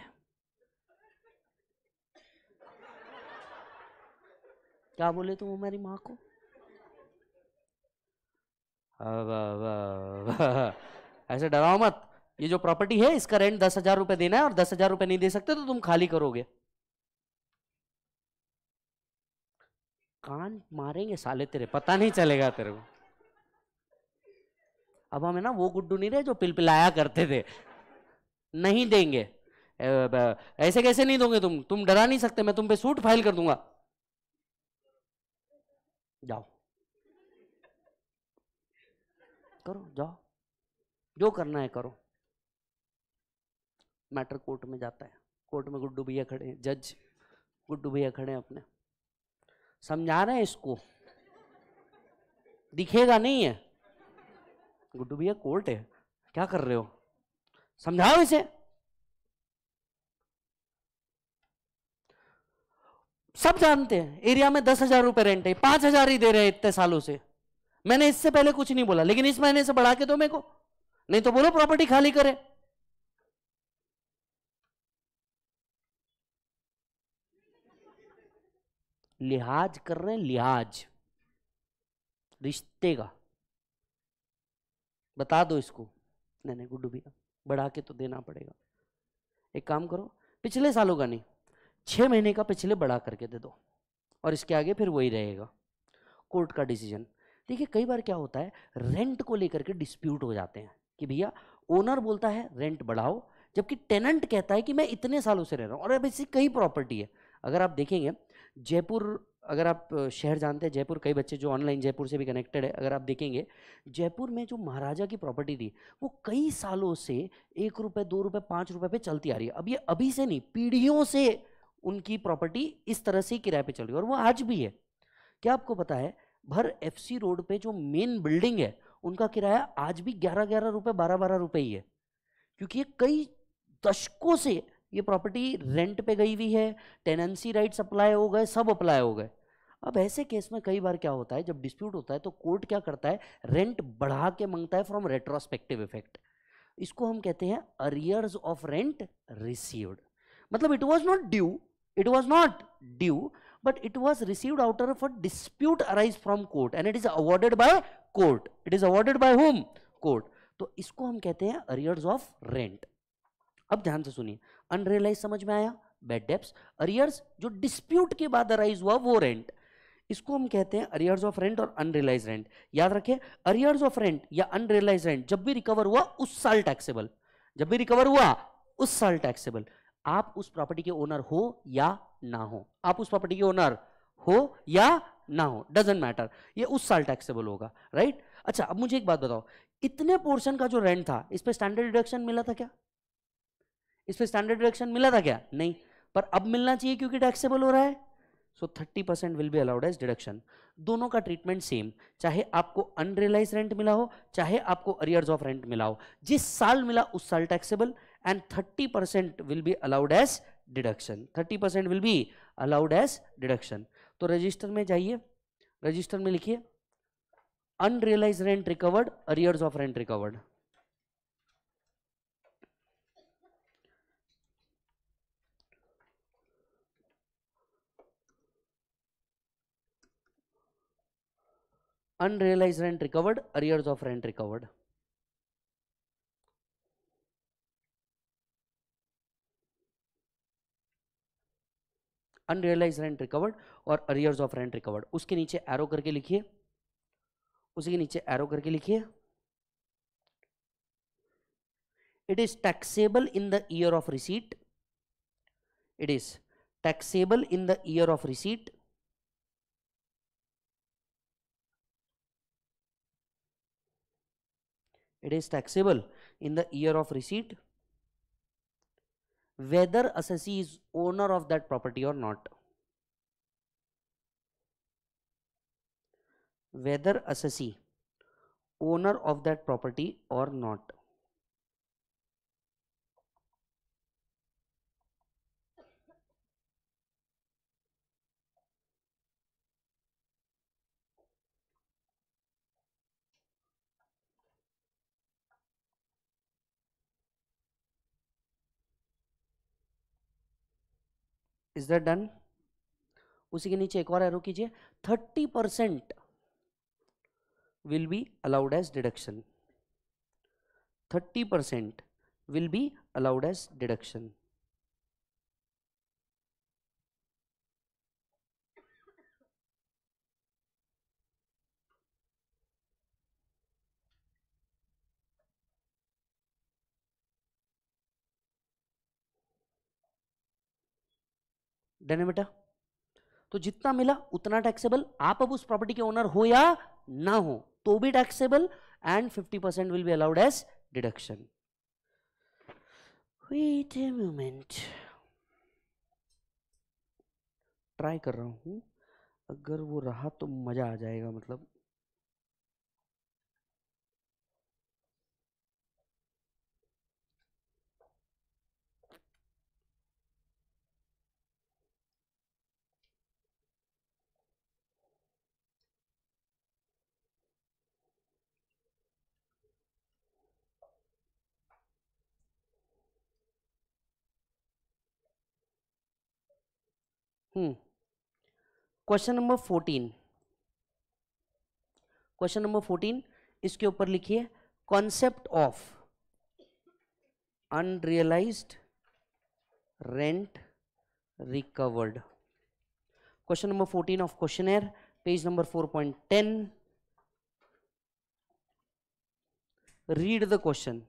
क्या बोले तुम हमारी माँ को ऐसे डराओ मत ये जो प्रॉपर्टी है इसका रेंट दस हजार रुपए देना है और दस हजार रुपये नहीं दे सकते तो तुम खाली करोगे कान मारेंगे साले तेरे पता नहीं चलेगा तेरे को अब हमें ना वो गुड्डू नहीं रहे जो पिलपिलाया करते थे नहीं देंगे ऐसे कैसे नहीं दोगे तुम तुम डरा नहीं सकते मैं तुम पे सूट फाइल कर दूंगा जाओ करो जाओ जो करना है करो मैटर कोर्ट में जाता है कोर्ट में गुड्डू भैया खड़े हैं जज गुड्डू भैया खड़े हैं अपने समझा रहे हैं इसको दिखेगा नहीं है गुड्डू भैया कोर्ट है क्या कर रहे हो समझाओ इसे सब जानते हैं एरिया में दस हजार रुपए रेंट है पांच हजार ही दे रहे हैं इतने सालों से मैंने इससे पहले कुछ नहीं बोला लेकिन इस महीने से बढ़ा के दो मेरे को नहीं तो बोलो प्रॉपर्टी खाली करे लिहाज कर रहे हैं लिहाज रिश्ते का बता दो इसको नहीं नहीं गुड्डू भैया बढ़ा के तो देना पड़ेगा एक काम करो पिछले सालों का नहीं छः महीने का पिछले बढ़ा करके दे दो और इसके आगे फिर वही रहेगा कोर्ट का डिसीजन देखिए कई बार क्या होता है रेंट को लेकर के डिस्प्यूट हो जाते हैं कि भैया ओनर बोलता है रेंट बढ़ाओ जबकि टेनेंट कहता है कि मैं इतने सालों से रह रहा हूँ और अब ऐसी कई प्रॉपर्टी है अगर आप देखेंगे जयपुर अगर आप शहर जानते हैं जयपुर कई बच्चे जो ऑनलाइन जयपुर से भी कनेक्टेड है अगर आप देखेंगे जयपुर में जो महाराजा की प्रॉपर्टी थी वो कई सालों से एक रुपये दो रुपये पाँच रुपये पर चलती आ रही है अब ये अभी से नहीं पीढ़ियों से उनकी प्रॉपर्टी इस तरह से किराए पर चल रही है और वो आज भी है क्या आपको पता है भर एफ रोड पर जो मेन बिल्डिंग है उनका किराया आज भी ग्यारह ग्यारह रुपये बारह बारह रुपये ही है क्योंकि ये कई दशकों से ये प्रॉपर्टी रेंट पे गई हुई है टेनेंसी राइट्स अप्लाई हो गए सब अप्लाई हो गए अब ऐसे केस में कई बार क्या होता है जब डिस्प्यूट होता है तो कोर्ट क्या करता है रेंट बढ़ा के मांगता है फ्रॉम रेट्रोस्पेक्टिव इफेक्ट इसको हम कहते हैं अरियर्स ऑफ रेंट रिसीव्ड मतलब it was not due it was not due but it was received outer a dispute arise from court and it is awarded by court it is awarded by home court तो इसको हम कहते हैं arrears of rent अब ध्यान से सुनिए unrealise समझ में आया बेड डेप्स अरियर्स जो डिस्प्यूट के बाद अराइज हुआ वो रेंट इसको हम कहते हैं अरियर्स ऑफ रेंट और अनरियलाइज रेंट याद रखें अरियर्स ऑफ रेंट या अनरियलाइज रेंट जब भी रिकवर हुआ उस साल टैक्सेबल जब भी रिकवर हुआ उस साल टैक्सेबल आप उस प्रॉपर्टी के ओनर हो या ना हो आप उस प्रॉपर्टी के ओनर हो या ना हो डजेंट मैटर ये उस साल टैक्सेबल होगा राइट अच्छा अब मुझे एक बात बताओ इतने पोर्शन का जो रेंट था इस पर स्टैंडर्ड डिडक्शन मिला था क्या इस पर स्टैंडर्ड डिडक्शन मिला था क्या नहीं पर अब मिलना चाहिए क्योंकि टैक्सेबल हो रहा है so thirty percent will be allowed as deduction दोनों का ट्रीटमेंट सेम चाहे आपको अनरियलाइज रेंट मिला हो चाहे आपको अरियर्स ऑफ रेंट मिला हो जिस साल मिला उस साल taxable and thirty percent will be allowed as deduction thirty percent will be allowed as deduction तो रजिस्टर में जाइए रजिस्टर में लिखिए unrealise rent recovered arrears of rent recovered unrealized rent recovered arrears of rent recovered unrealise rent recovered और arrears of rent recovered उसके नीचे arrow करके लिखिए उसी के नीचे एरो करके लिखिए it is taxable in the year of receipt it is taxable in the year of receipt it is taxable in the year of receipt whether assessee is owner of that property or not whether assessee owner of that property or not is that done उसी के नीचे एक और arrow कीजिए thirty percent will be allowed as deduction thirty percent will be allowed as deduction done है बेटा तो जितना मिला उतना टैक्सेबल आप अब उस प्रॉपर्टी के ओनर हो या ना हो तो भी taxable and 50 percent will be allowed as deduction wait a moment try कर रहा हूं अगर वो रहा तो मजा आ जाएगा मतलब question number fourteen question number fourteen इसके ऊपर लिखिए concept of unrealised rent recovered question number fourteen of question page number four point ten read the question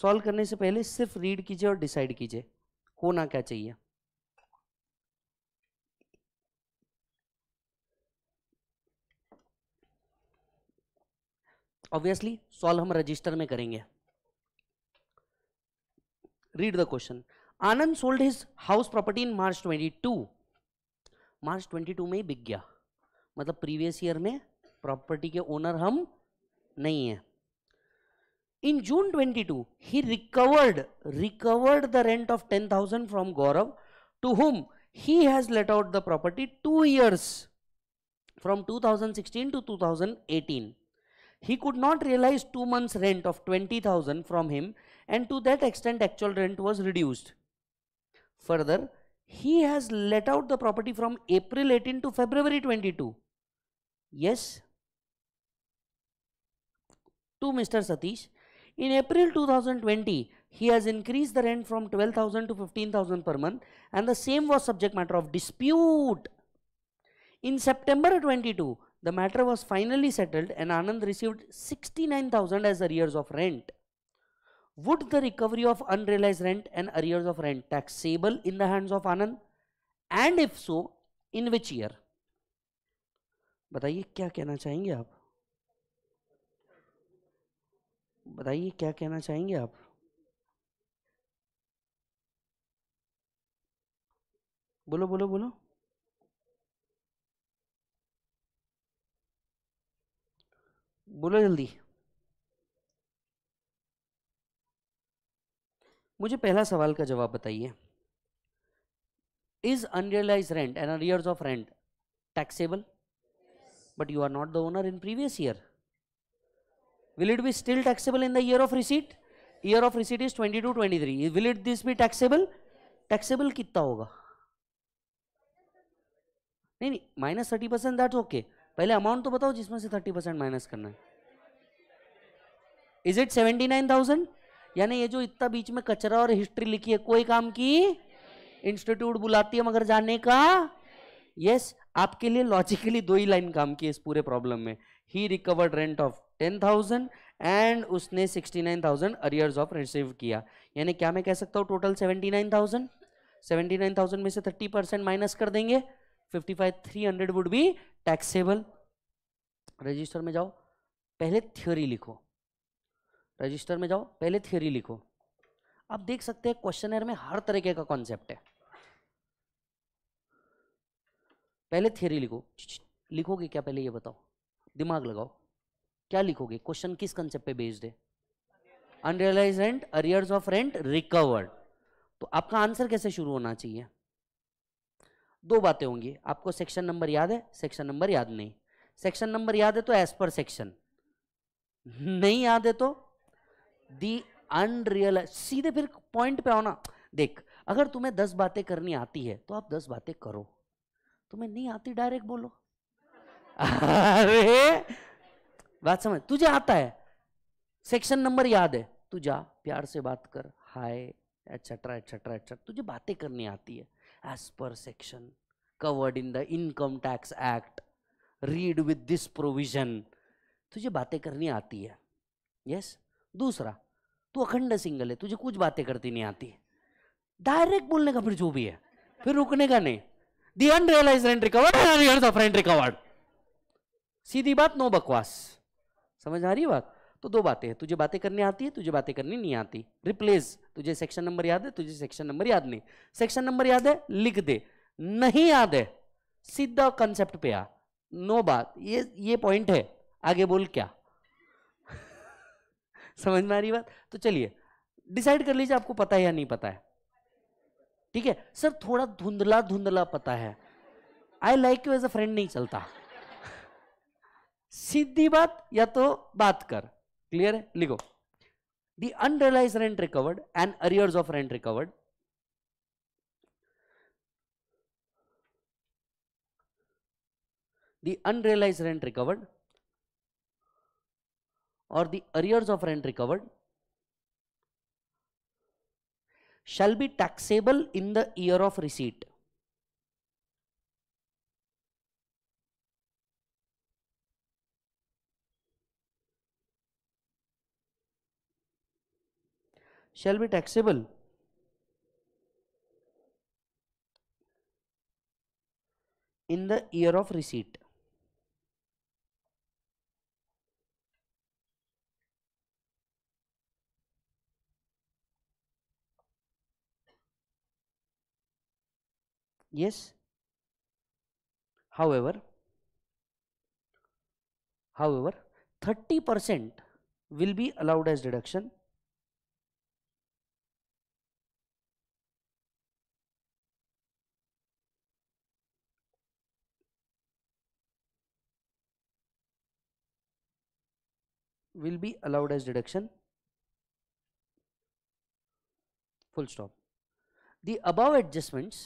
solve करने से पहले सिर्फ रीड कीजिए और डिसाइड कीजिए होना क्या चाहिए ऑब्वियसली सॉल्व हम रजिस्टर में करेंगे read the question Anand sold his house property in March 22 March 22 में ही बिक गया मतलब प्रीवियस ईयर में प्रॉपर्टी के ओनर हम नहीं है इन जून 22 ही recovered recovered the rent of 10000 from Gaurav to whom he has let out the property two years from 2016 to 2018 He could not realize two months rent of 20,000 from him and to that extent actual rent was reduced. Further, he has let out the property from April 18 to February 22. Yes? To Mr. Satish, in April 2020, he has increased the rent from 12,000 to 15,000 per month and the same was subject matter of dispute. In September 22, The matter was finally settled and Anand received 69,000 as arrears of rent. Would the recovery of unrealized rent and arrears of rent taxable in the hands of Anand? And if so, in which year? बताइए क्या कहना चाहेंगे आप बताइए क्या कहना चाहेंगे आप बोलो बोलो बोलो बोलो जल्दी मुझे पहला सवाल का जवाब बताइए is unrealise rent and arrears of rent taxable but you are not the owner in previous year will it be still taxable in the year of receipt year of receipt is 22 three will it this be taxable taxable कितना होगा नहीं नहीं minus thirty percent that's okay पहले amount तो बताओ जिसमें से thirty percent minus करना है is it seventy nine thousand यानी ये जो इतना बीच में कचरा और हिस्ट्री लिखी है कोई काम की इंस्टीट्यूट बुलाती है मगर जाने का यस yes, आपके लिए लॉजिकली दो ही लाइन काम की इस पूरे प्रॉब्लम में ही recovered rent of ten thousand and उसने sixty nine thousand arrears of receive किया यानी क्या मैं कह सकता हूँ total seventy nine thousand seventy nine thousand में से थर्टी परसेंट माइनस कर देंगे 55 वुड बी टैक्सेबल रजिस्टर में जाओ पहले थ्योरी लिखो रजिस्टर में जाओ पहले थ्योरी लिखो आप देख सकते हैं क्वेश्चन में हर तरीके का कॉन्सेप्ट है पहले थ्योरी लिखो लिखोगे क्या पहले ये बताओ दिमाग लगाओ क्या लिखोगे क्वेश्चन किस कंसेप्ट बेस्ड है unrealise rent arrears of rent recovered तो आपका आंसर कैसे शुरू होना चाहिए दो बातें होंगी आपको सेक्शन नंबर याद है सेक्शन नंबर याद नहीं सेक्शन नंबर याद है तो एज पर सेक्शन नहीं याद है तो दी अनरियल सीधे फिर पॉइंट पे आओ देख अगर तुम्हें दस बातें करनी आती है तो आप दस बातें करो तुम्हें नहीं आती डायरेक्ट बोलो अरे बात समझ तुझे आता है सेक्शन नंबर याद है तू जा प्यार से बात कर हाय एक्सेट्रा एक्सेट्रा एक्सेट्रा तुझे बातें करनी आती है as per section covered in the Income Tax Act. Read with this provision. तुझे बातें करनी आती है यस yes? दूसरा तू अखंड सिंगल है तुझे कुछ बातें करती नहीं आती है डायरेक्ट बोलने का फिर जो भी है फिर रुकने का नहीं दी रिकवर्ड सीधी बात नो बकवास समझ आ रही बात तो दो बातें हैं तुझे बातें करनी आती है तुझे बातें करनी नहीं आती रिप्लेस तुझे सेक्शन नंबर याद है तुझे सेक्शन नंबर याद नहीं सेक्शन नंबर याद है लिख दे नहीं याद है सीधा कंसेप्ट पे आ नो बात ये ये पॉइंट है आगे बोल क्या समझ में आ रही बात तो चलिए डिसाइड कर लीजिए आपको पता है या नहीं पता है ठीक है सर थोड़ा धुंधला धुंधला पता है I like you as a friend नहीं चलता सीधी बात या तो बात कर क्लियर है लिखो the unrealise rent recovered and arrears of rent recovered the unrealized rent recovered or the arrears of rent recovered shall be taxable in the year of receipt shall be taxable. in the year of receipt. Yes. However, however, 30% will be allowed as deduction will be allowed as deduction full stop the above adjustments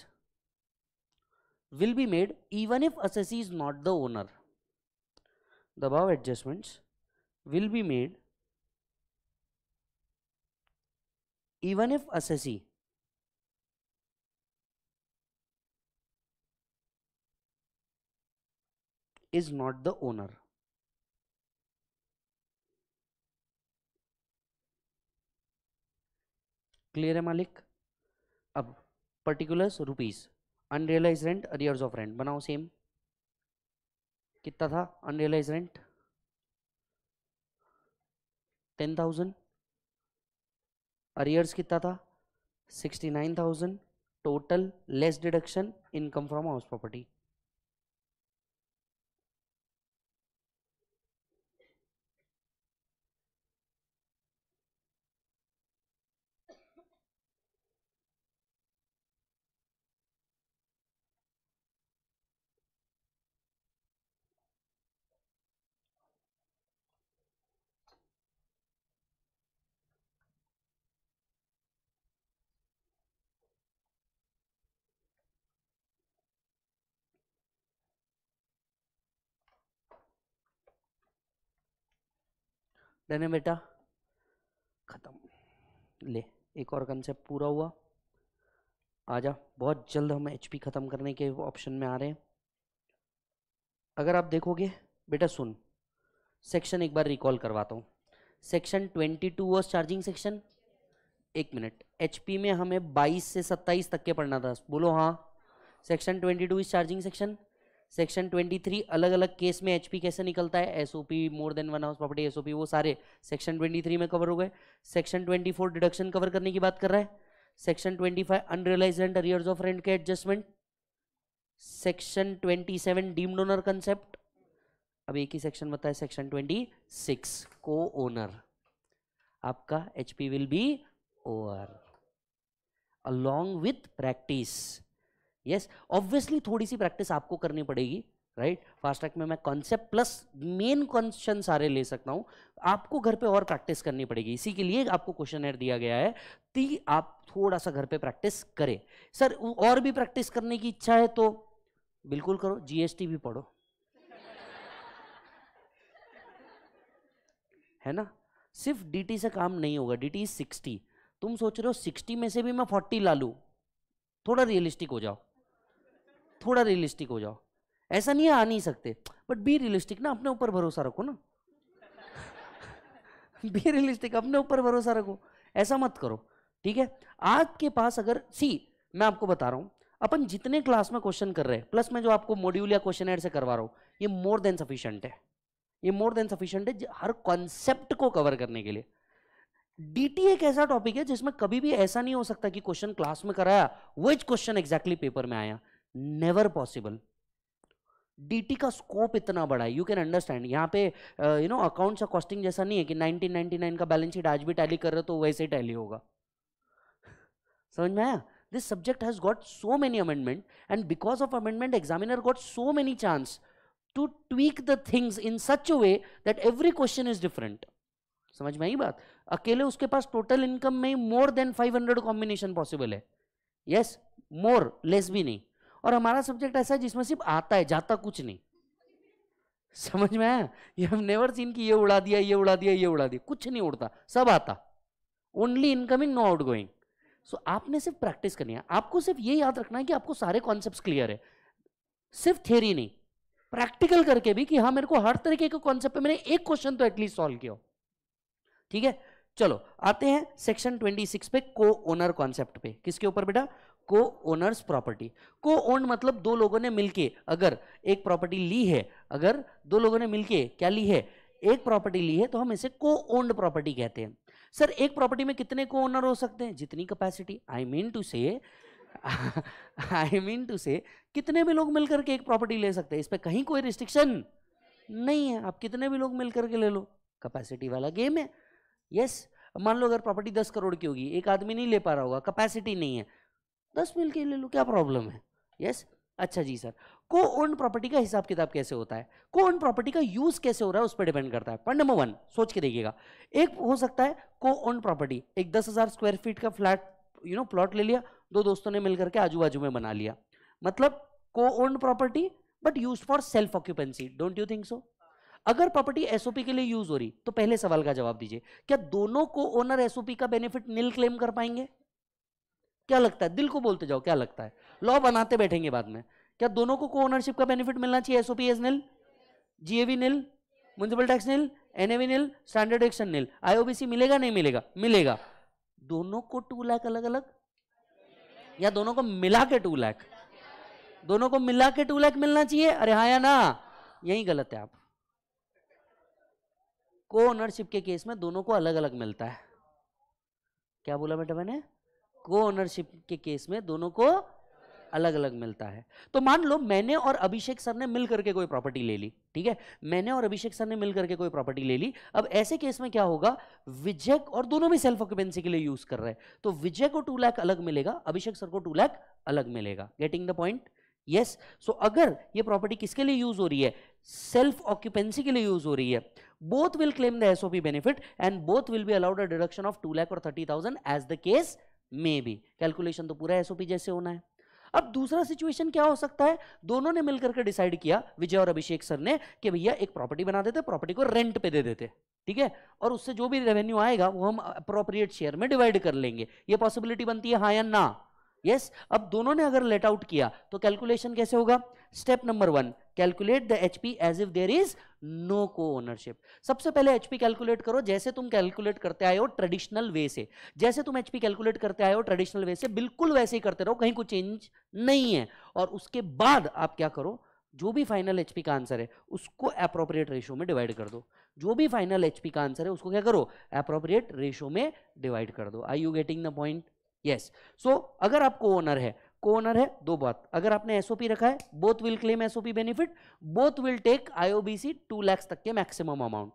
will be made even if assessee is not the owner the above adjustments will be made even if assessee is not the owner clear है मालिक अब particulars rupees unrealise rent arrears of rent बनाओ same कितना था unrealise rent ten thousand arrears कितना था sixty nine thousand total less deduction income from house property है बेटा ख़त्म ले एक और कंसेप्ट पूरा हुआ आजा बहुत जल्द हम एच ख़त्म करने के ऑप्शन में आ रहे हैं अगर आप देखोगे बेटा सुन सेक्शन एक बार रिकॉल करवाता हूँ section twenty two was charging section एक मिनट एच में हमें बाईस से सत्ताईस तक के पढ़ना था बोलो हाँ section twenty two is charging section section 23 अलग अलग केस में एचपी कैसे निकलता है SOP more than one house property SOP वो सारे सेक्शन 23 में कवर हो गए सेक्शन 24 डिडक्शन कवर करने की बात कर रहा है section 25 unrealise rent arrears of rent के adjustment section 27 deemed owner concept अब एक ही सेक्शन बताए सेक्शन 26 को ओनर आपका HP will be over along with practice yes obviously थोड़ी सी प्रैक्टिस आपको करनी पड़ेगी राइट फास्ट ट्रैक में मैं कॉन्सेप्ट प्लस मेन क्वेश्चन सारे ले सकता हूँ आपको घर पे और प्रैक्टिस करनी पड़ेगी इसी के लिए आपको क्वेश्चन एयर दिया गया है कि आप थोड़ा सा घर पे प्रैक्टिस करें सर और भी प्रैक्टिस करने की इच्छा है तो बिल्कुल करो जीएसटी भी पढ़ो है ना सिर्फ डीटी से काम नहीं होगा डीटी टी सिक्सटी तुम सोच रहे हो सिक्सटी में से भी मैं फोर्टी ला लू थोड़ा रियलिस्टिक हो जाओ थोड़ा रियलिस्टिक हो जाओ ऐसा नहीं आ नहीं सकते बट बी रियलिस्टिक ना अपने ऊपर भरोसा रखो ना बी रियलिस्टिक अपने ऊपर भरोसा रखो ऐसा मत करो ठीक है आपके पास अगर सी मैं आपको बता रहा हूं अपन जितने क्लास में क्वेश्चन कर रहे हैं प्लस मैं जो आपको मॉड्यूल या क्वेश्चन से करवा रहा हूं ये मोर देन सफिशियंट है ये मोर देन सफिशियंट है हर कॉन्सेप्ट को कवर करने के लिए डीटी एक ऐसा टॉपिक है जिसमें कभी भी ऐसा नहीं हो सकता कि क्वेश्चन क्लास में कराया वेज क्वेश्चन एग्जैक्टली पेपर में आया नेवर पॉसिबल डीटी का स्कोप इतना बड़ा है यू कैन अंडरस्टैंड यहाँ पे यू नो अकाउंट्स का कॉस्टिंग जैसा नहीं है कि 1999 का बैलेंस शीट आज भी टैली कर रहे तो वैसे ही टैली होगा समझ में आया this subject has got so many amendment and because of amendment examiner got so many chance to tweak the things in such a way that every question is different समझ में आई बात अकेले उसके पास टोटल इनकम में more than 500 combination possible है yes more less भी नहीं और हमारा सब्जेक्ट ऐसा है जिसमें सिर्फ आता है जाता कुछ नहीं समझ में आया ये हम नेवर सीन की ये उड़ा दिया ये उड़ा दिया ये उड़ा दिया कुछ नहीं उड़ता सब आता only incoming no outgoing so आपने सिर्फ प्रैक्टिस करनी है आपको सिर्फ ये याद रखना है कि आपको सारे कॉन्सेप्ट क्लियर है सिर्फ थ्योरी नहीं प्रैक्टिकल करके भी कि हाँ मेरे को हर तरीके के कॉन्सेप्ट मैंने एक क्वेश्चन तो एटलीस्ट सॉल्व किया ठीक है चलो आते हैं सेक्शन 26 पे को ओनर कॉन्सेप्ट पे किसके ऊपर बेटा को ओनर्स प्रॉपर्टी को ओन मतलब दो लोगों ने मिलके अगर एक प्रॉपर्टी ली है अगर दो लोगों ने मिलके क्या ली है एक प्रॉपर्टी ली है तो हम इसे को ओन्ड प्रॉपर्टी कहते हैं सर एक प्रॉपर्टी में कितने को ओनर हो सकते हैं जितनी कैपेसिटी आई मीन टू से आई मीन टू से कितने भी लोग मिलकर के एक प्रॉपर्टी ले सकते हैं इस पर कहीं कोई रिस्ट्रिक्शन नहीं है आप कितने भी लोग मिलकर के ले लो कैपेसिटी वाला गेम है यस yes, मान लो अगर प्रॉपर्टी दस करोड़ की होगी एक आदमी नहीं ले पा रहा होगा कैपेसिटी नहीं है दस मिल के ले लो क्या प्रॉब्लम है यस अच्छा जी सर को ओन प्रॉपर्टी का हिसाब किताब कैसे होता है को ओन प्रॉपर्टी का यूज कैसे हो रहा है उस पर डिपेंड करता है पॉइंट नंबर वन सोच के देखिएगा एक हो सकता है को ओन प्रॉपर्टी एक दस हजार स्क्वायर फीट का फ्लैट यू नो प्लॉट ले लिया दो दोस्तों ने मिलकर के आजू बाजू में बना लिया मतलब co own property but use for self occupancy don't you think so अगर प्रॉपर्टी एसओपी के लिए यूज हो रही तो पहले सवाल का जवाब दीजिए क्या दोनों को ओनर एसओपी का बेनिफिट नील क्लेम कर पाएंगे क्या लगता है दिल को बोलते जाओ क्या लगता है लॉ बनाते बैठेंगे बाद में क्या दोनों को को ओनरशिप का बेनिफिट मिलना चाहिए SOP is nil GAV nil municipal tax nil NAV nil standard action nil IOBC मिलेगा नहीं मिलेगा मिलेगा दोनों को टू लैख अलग अलग या दोनों को मिला के टू लैख दोनों को मिला के टू लैख मिलना चाहिए अरे हाँ या ना यही गलत है आप को ओनरशिप के केस में दोनों को अलग अलग मिलता है क्या बोला बेटा मैंने को ओनरशिप के केस में दोनों को अलग अलग मिलता है तो मान लो मैंने और अभिषेक सर ने मिलकर के कोई प्रॉपर्टी ले ली ठीक है मैंने और अभिषेक सर ने मिलकर के कोई प्रॉपर्टी ले ली अब ऐसे केस में क्या होगा विजय और दोनों भी सेल्फ ऑक्यूपेंसी के लिए यूज कर रहे हैं तो विजय को टू लैख अलग मिलेगा अभिषेक सर को टू लैख अलग मिलेगा getting the point yes so अगर ये प्रॉपर्टी किसके लिए यूज हो रही है सेल्फ ऑक्यूपेंसी के लिए यूज हो रही है both will claim the SOP benefit and both will be allowed a deduction of two lakh और thirty thousand as the case may भी कैलकुलेशन तो पूरा एसओपी जैसे होना है अब दूसरा सिचुएशन क्या हो सकता है दोनों ने मिलकर के डिसाइड किया विजय और अभिषेक सर ने कि भैया एक प्रॉपर्टी बना देते प्रॉपर्टी को रेंट पे दे देते ठीक है और उससे जो भी रेवेन्यू आएगा वो हम अप्रोप्रिएट शेयर में डिवाइड कर लेंगे ये पॉसिबिलिटी बनती है हाँ या ना यस yes? अब दोनों ने अगर लेट आउट किया तो कैलकुलेशन कैसे होगा step number one calculate the HP as if there is no co ownership सबसे पहले एचपी कैलकुलेट करो जैसे तुम कैलकुलेट करते आए हो ट्रेडिशनल वे से जैसे तुम एचपी कैलकुलेट करते आए हो ट्रेडिशनल वे से बिल्कुल वैसे ही करते रहो कहीं कुछ चेंज नहीं है और उसके बाद आप क्या करो जो भी फाइनल एचपी का आंसर है उसको अप्रोप्रिएट रेशो में डिवाइड कर दो जो भी फाइनल एचपी का आंसर है उसको क्या करो अप्रोप्रिएट रेशो में डिवाइड कर दो I you getting the point yes so अगर आप को ओनर है को ओनर है दो बात अगर आपने एसओपी रखा है both will claim SOP benefit both will take IOBC two lakhs तक के मैक्सिमम अमाउंट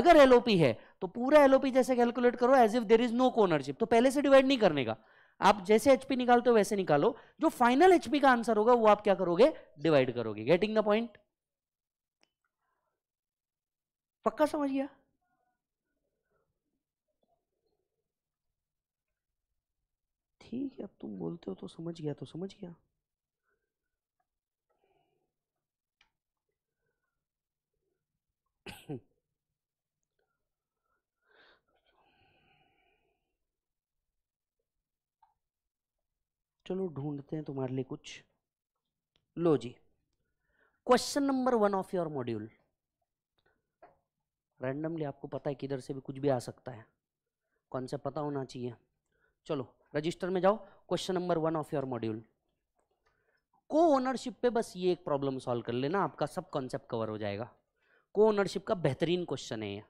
अगर एलओपी है तो पूरा एलओपी जैसे कैलकुलेट करो as if there is no co ownership तो पहले से डिवाइड नहीं करने का आप जैसे एचपी निकालते हो वैसे निकालो जो फाइनल एचपी का आंसर होगा वो आप क्या करोगे डिवाइड करोगे गेटिंग द पॉइंट पक्का समझ गया ठीक है अब तुम बोलते हो तो समझ गया तो समझ गया चलो ढूंढते हैं तुम्हारे लिए कुछ लो जी question number one of your module randomly आपको पता है किधर से भी कुछ भी आ सकता है कौन सा पता होना चाहिए चलो रजिस्टर में जाओ question number one of your module co ownership पे बस ये एक प्रॉब्लम सॉल्व कर लेना आपका सब कॉन्सेप्ट कवर हो जाएगा को ओनरशिप का बेहतरीन क्वेश्चन है ये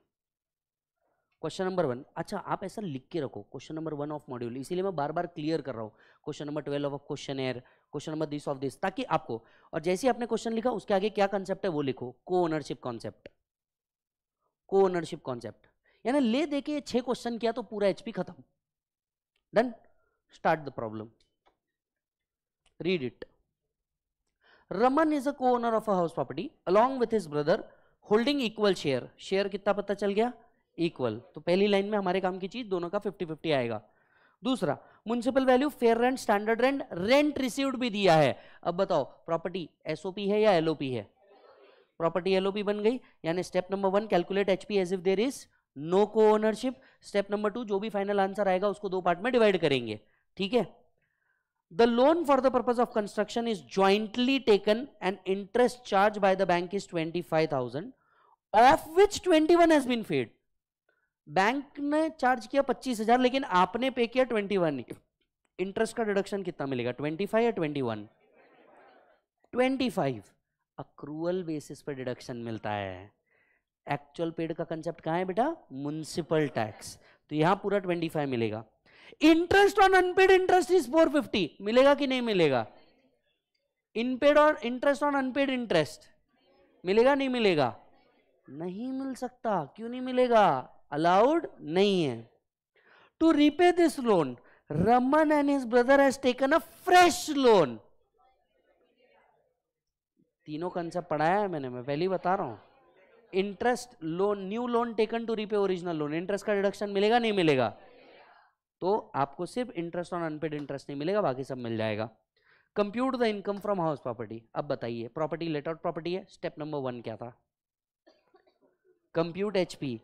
क्वेश्चन नंबर वन अच्छा आप ऐसा लिख के रखो question number one of module इसीलिए मैं बार बार क्लियर कर रहा हूँ question number twelve of question air question number this of this ताकि आपको और जैसे ही आपने क्वेश्चन लिखा उसके आगे क्या कॉन्सेप्ट है वो लिखो co ownership concept co ownership concept यानी ले दे के छः क्वेश्चन किया तो पूरा एचपी खत्म Then start the problem. Read it. Raman is a co-owner of a house property along with his brother holding equal share. Share कितना पता चल गया? Equal. तो पहली लाइन में हमारे काम की चीज दोनों का 50-50 आएगा दूसरा municipal value fair rent standard rent rent received भी दिया है अब बताओ प्रॉपर्टी एसओपी है या एलओपी है प्रॉपर्टी एलओपी बन गई यानी step number one calculate HP as if there is no co ownership step number two जो भी फाइनल आंसर आएगा उसको दो पार्ट में डिवाइड करेंगे ठीक है the loan for the purpose of construction is jointly taken and interest charge by the bank is twenty five thousand of which twenty one has been paid bank ने charge किया पच्चीस हजार लेकिन आपने पे किया ट्वेंटी वन इंटरेस्ट का deduction कितना मिलेगा ट्वेंटी फाइव या twenty one twenty five accrual basis पर डिडक्शन मिलता है एक्चुअल पेड का कंसेप्ट कहा है बेटा म्यूनसिपल टैक्स तो यहां पूरा ट्वेंटी फाइव मिलेगा interest on unpaid interest is four fifty मिलेगा कि नहीं मिलेगा इनपेड और इंटरेस्ट ऑन अनपेड इंटरेस्ट मिलेगा नहीं मिलेगा नहीं मिल सकता क्यों नहीं मिलेगा अलाउड नहीं है to repay this loan Raman and his brother has taken a fresh loan तीनों कंसेप्ट पढ़ाया है मैंने मैं पहले ही बता रहा हूं interest loan new loan taken to repay original loan interest का रिडक्शन मिलेगा नहीं मिलेगा तो आपको सिर्फ इंटरेस्ट ऑन अनपेड इंटरेस्ट नहीं मिलेगा बाकी सब मिल जाएगा compute the income from house property अब बताइए प्रॉपर्टी लेट आउट प्रॉपर्टी है स्टेप नंबर वन क्या था compute H P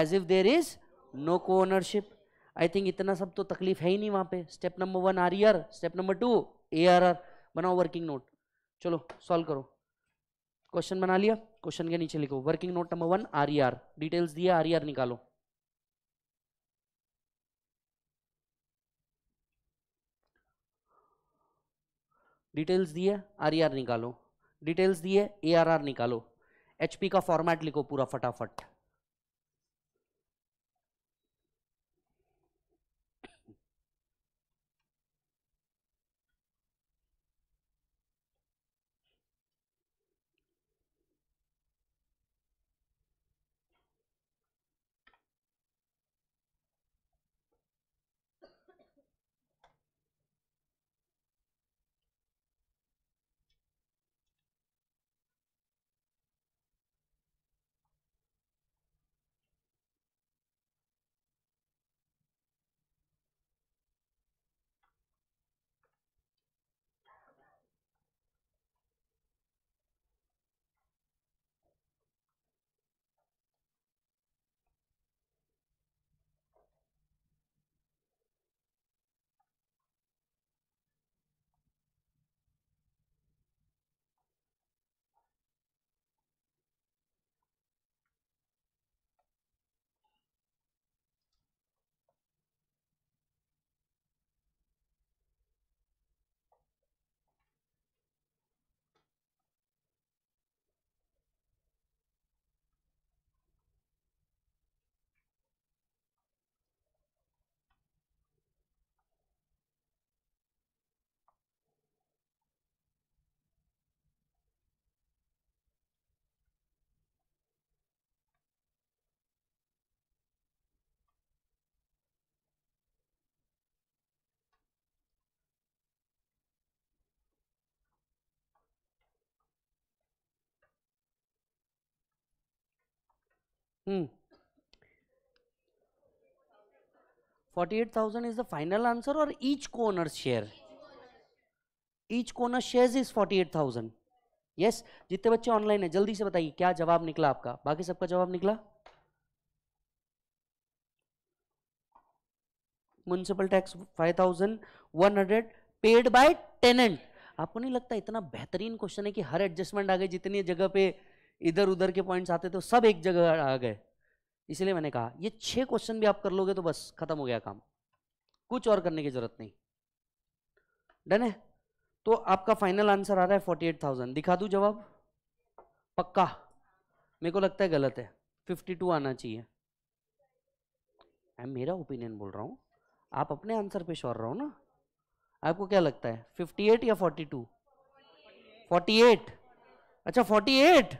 as if there is no co ownership I think इतना सब तो तकलीफ है ही नहीं वहां पे step number one R year step number two A R R बनाओ वर्किंग नोट चलो सॉल्व करो क्वेश्चन बना लिया क्वेश्चन के नीचे लिखो working note number one R E R details दिया आर ई आर निकालो डिटेल्स दिए आर ई आर निकालो डिटेल्स दिए ए आर आर निकालो एचपी का फॉर्मेट लिखो पूरा फटाफट Hmm. 48,000 is the final answer or each co-owner's share? Each co-owner's shares is 48,000. Yes जितने बच्चे ऑनलाइन है जल्दी से बताइए क्या जवाब निकला आपका बाकी सबका जवाब निकला municipal tax five thousand one hundred paid by tenant आपको नहीं लगता इतना बेहतरीन क्वेश्चन है कि हर एडजस्टमेंट आ गई जितनी जगह पे इधर उधर के पॉइंट्स आते तो सब एक जगह आ गए इसलिए मैंने कहा ये छह क्वेश्चन भी आप कर लोगे तो बस खत्म हो गया काम कुछ और करने की जरूरत नहीं डन है तो आपका फाइनल आंसर आ रहा है फोर्टी एट थाउजेंड दिखा दू जवाब पक्का मेरे को लगता है गलत है फिफ्टी टू आना चाहिए मैं मेरा ओपिनियन बोल रहा हूँ आप अपने आंसर पे शोर रहो ना आपको क्या लगता है फिफ्टी एट या फोर्टी टू फोर्टी एट अच्छा forty eight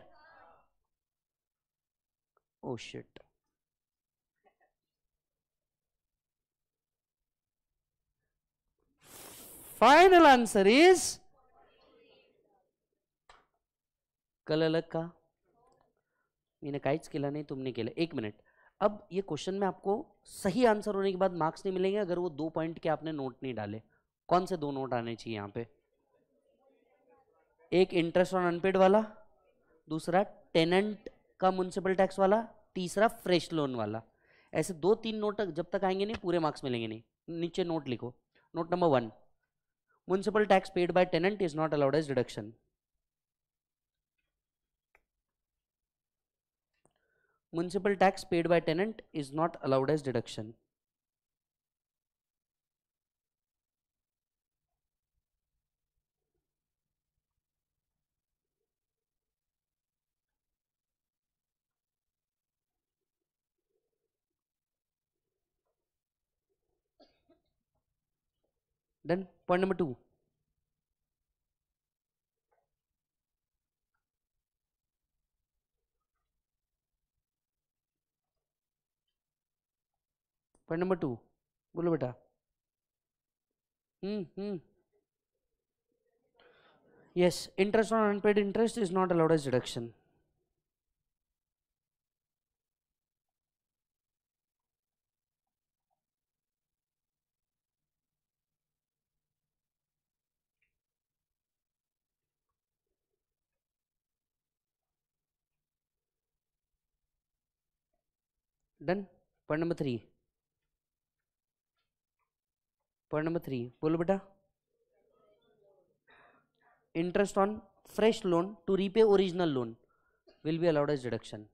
Oh shit. Final answer is कल अलग का मैंने काहीच केला नहीं तुमने केला एक मिनट अब ये क्वेश्चन में आपको सही आंसर होने के बाद मार्क्स नहीं मिलेंगे अगर वो दो पॉइंट के आपने नोट नहीं डाले कौन से दो नोट आने चाहिए यहां पे एक इंटरेस्ट ऑन अनपेड वाला दूसरा टेनेंट का म्यूनसिपल टैक्स वाला तीसरा फ्रेश लोन वाला ऐसे दो तीन नोट जब तक आएंगे नहीं पूरे मार्क्स मिलेंगे नहीं नीचे नोट लिखो note number one municipal tax paid by tenant is not allowed as deduction municipal tax paid by tenant is not allowed as deduction then point number two point number two बोलो बेटा hmm hmm yes interest on unpaid interest is not allowed as deduction done point number three point number three बोलो बेटा interest on fresh loan to repay original loan will be allowed as deduction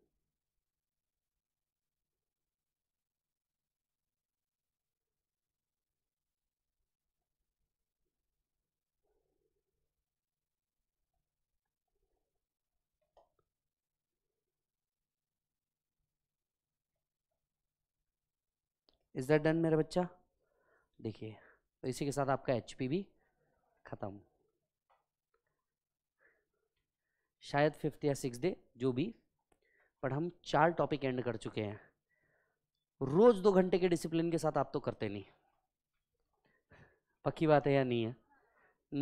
is that done मेरा बच्चा देखिए तो इसी के साथ आपका एच भी ख़त्म शायद फिफ्थ या सिक्स डे जो भी पर हम चार टॉपिक एंड कर चुके हैं रोज़ दो घंटे के डिसिप्लिन के साथ आप तो करते नहीं पक्की बात है या नहीं है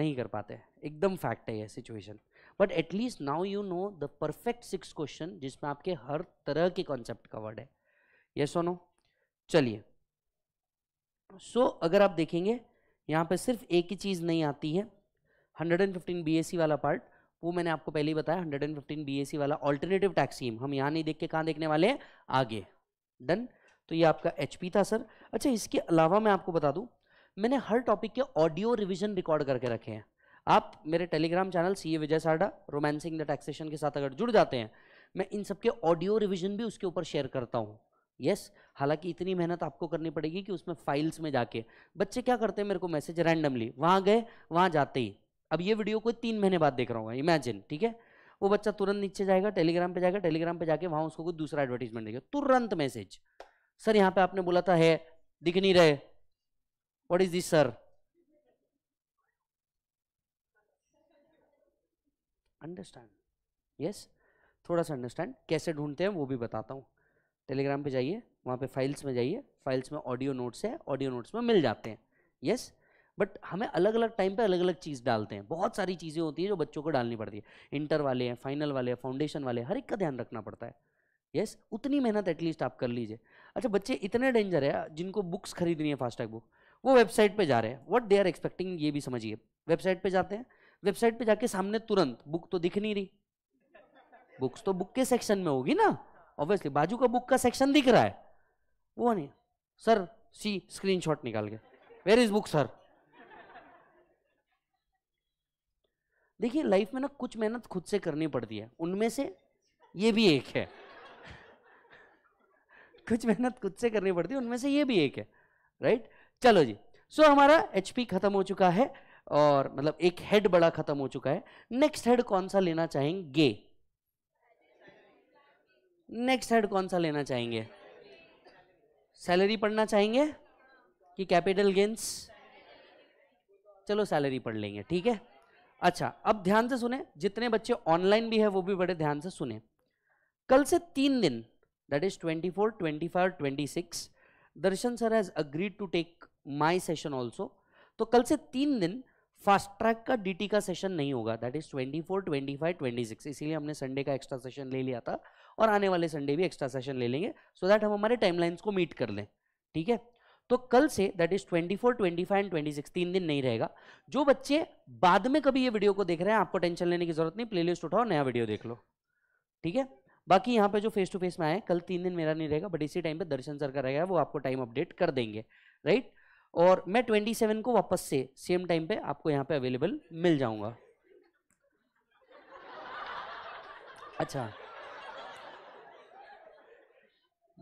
नहीं कर पाते एकदम फैक्ट है यह situation but at least now you know the perfect six question जिसमें आपके हर तरह के कॉन्सेप्ट कवर्ड है ये सोनो चलिए सो so, अगर आप देखेंगे यहाँ पे सिर्फ एक ही चीज़ नहीं आती है 115 BAC वाला पार्ट वो मैंने आपको पहले ही बताया 115 BAC वाला ऑल्टरनेटिव टैक्स स्कीम हम यहाँ नहीं देख के कहाँ देखने वाले हैं आगे डन तो ये आपका एच था सर अच्छा इसके अलावा मैं आपको बता दूँ मैंने हर टॉपिक के ऑडियो रिविजन रिकॉर्ड करके रखे हैं आप मेरे टेलीग्राम चैनल सी ए विजय साडा रोमांसिंग द टैक्सेशन के साथ अगर जुड़ जाते हैं मैं इन सब के ऑडियो रिविजन भी उसके ऊपर शेयर करता हूँ यस हालांकि इतनी मेहनत आपको करनी पड़ेगी कि उसमें फाइल्स में जाके बच्चे क्या करते हैं मेरे को मैसेज रैंडमली वहां गए वहां जाते ही अब ये वीडियो कोई तीन महीने बाद देख रहा हूँ इमेजिन ठीक है वो बच्चा तुरंत नीचे जाएगा टेलीग्राम पे जाएगा टेलीग्राम पे जाके वहां उसको कोई दूसरा एडवर्टीजमेंट देगा तुरंत मैसेज सर यहाँ पे आपने बोला था है दिख नहीं रहे what is this sir understand yes yes? थोड़ा सा अंडरस्टैंड कैसे ढूंढते हैं वो भी बताता हूँ टेलीग्राम पे जाइए वहाँ पे फाइल्स में जाइए फाइल्स में ऑडियो नोट्स है ऑडियो नोट्स में मिल जाते हैं यस बट हमें अलग अलग टाइम पे अलग अलग चीज़ डालते हैं बहुत सारी चीज़ें होती हैं जो बच्चों को डालनी पड़ती है इंटर वाले हैं फाइनल वाले हैं फाउंडेशन वाले हर एक का ध्यान रखना पड़ता है यस yes, उतनी मेहनत एटलीस्ट आप कर लीजिए अच्छा बच्चे इतने डेंजर है जिनको बुक्स खरीदनी है फास्टैग बुक वो वेबसाइट पर जा रहे हैं वट दे आर एक्सपेक्टिंग ये भी समझिए वेबसाइट पर जाते हैं वेबसाइट पर जाके सामने तुरंत बुक तो दिख नहीं रही बुक्स तो बुक के सेक्शन में होगी ना ऑब्वियसली बाजू का बुक का सेक्शन दिख रहा है वो नहीं सर सी स्क्रीन शॉट निकाल के वेर इज बुक सर देखिए लाइफ में ना कुछ मेहनत खुद से करनी पड़ती है उनमें से ये भी एक है कुछ मेहनत खुद से करनी पड़ती है उनमें से ये भी एक है राइट चलो जी सो so, हमारा एच खत्म हो चुका है और मतलब एक हेड बड़ा खत्म हो चुका है नेक्स्ट हेड कौन सा लेना चाहेंगे नेक्स्ट हेड कौन सा लेना चाहेंगे सैलरी पढ़ना चाहेंगे कि कैपिटल गेंस चलो सैलरी पढ़ लेंगे ठीक है अच्छा अब ध्यान से सुने जितने बच्चे ऑनलाइन भी है वो भी बड़े ध्यान से सुने कल से तीन दिन that is 24, 25, 26 Darshan sir has agreed to take my session also तो कल से तीन दिन फास्ट ट्रैक का डीटी का सेशन नहीं होगा दैट इज 24, 25, 26 इसीलिए हमने संडे का एक्स्ट्रा सेशन ले लिया था और आने वाले संडे भी एक्स्ट्रा सेशन ले लेंगे सो दैट हम हमारे टाइमलाइंस को मीट कर लें ठीक है तो कल से दैट इज 24, 25 एंड 26 तीन दिन नहीं रहेगा जो बच्चे बाद में कभी ये वीडियो को देख रहे हैं आपको टेंशन लेने की जरूरत नहीं प्लेलिस्ट उठाओ नया वीडियो देख लो ठीक है बाकी यहाँ पे जो फेस टू फेस में आए कल तीन दिन मेरा नहीं रहेगा बट इसी टाइम पे दर्शन सर का रहेगा वो आपको टाइम अपडेट कर देंगे राइट और मैं 27 को वापस से सेम टाइम पे आपको यहाँ पे अवेलेबल मिल जाऊंगा अच्छा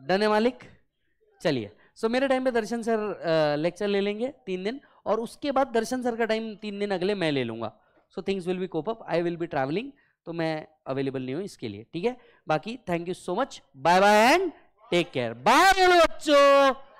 डन है मालिक चलिए सो so, मेरे टाइम पे दर्शन सर लेक्चर ले लेंगे तीन दिन और उसके बाद दर्शन सर का टाइम तीन दिन अगले मैं ले लूँगा so things will be cope up I will be travelling तो मैं अवेलेबल नहीं हूँ इसके लिए ठीक है बाकी thank you so much bye bye and take care bye बच्चों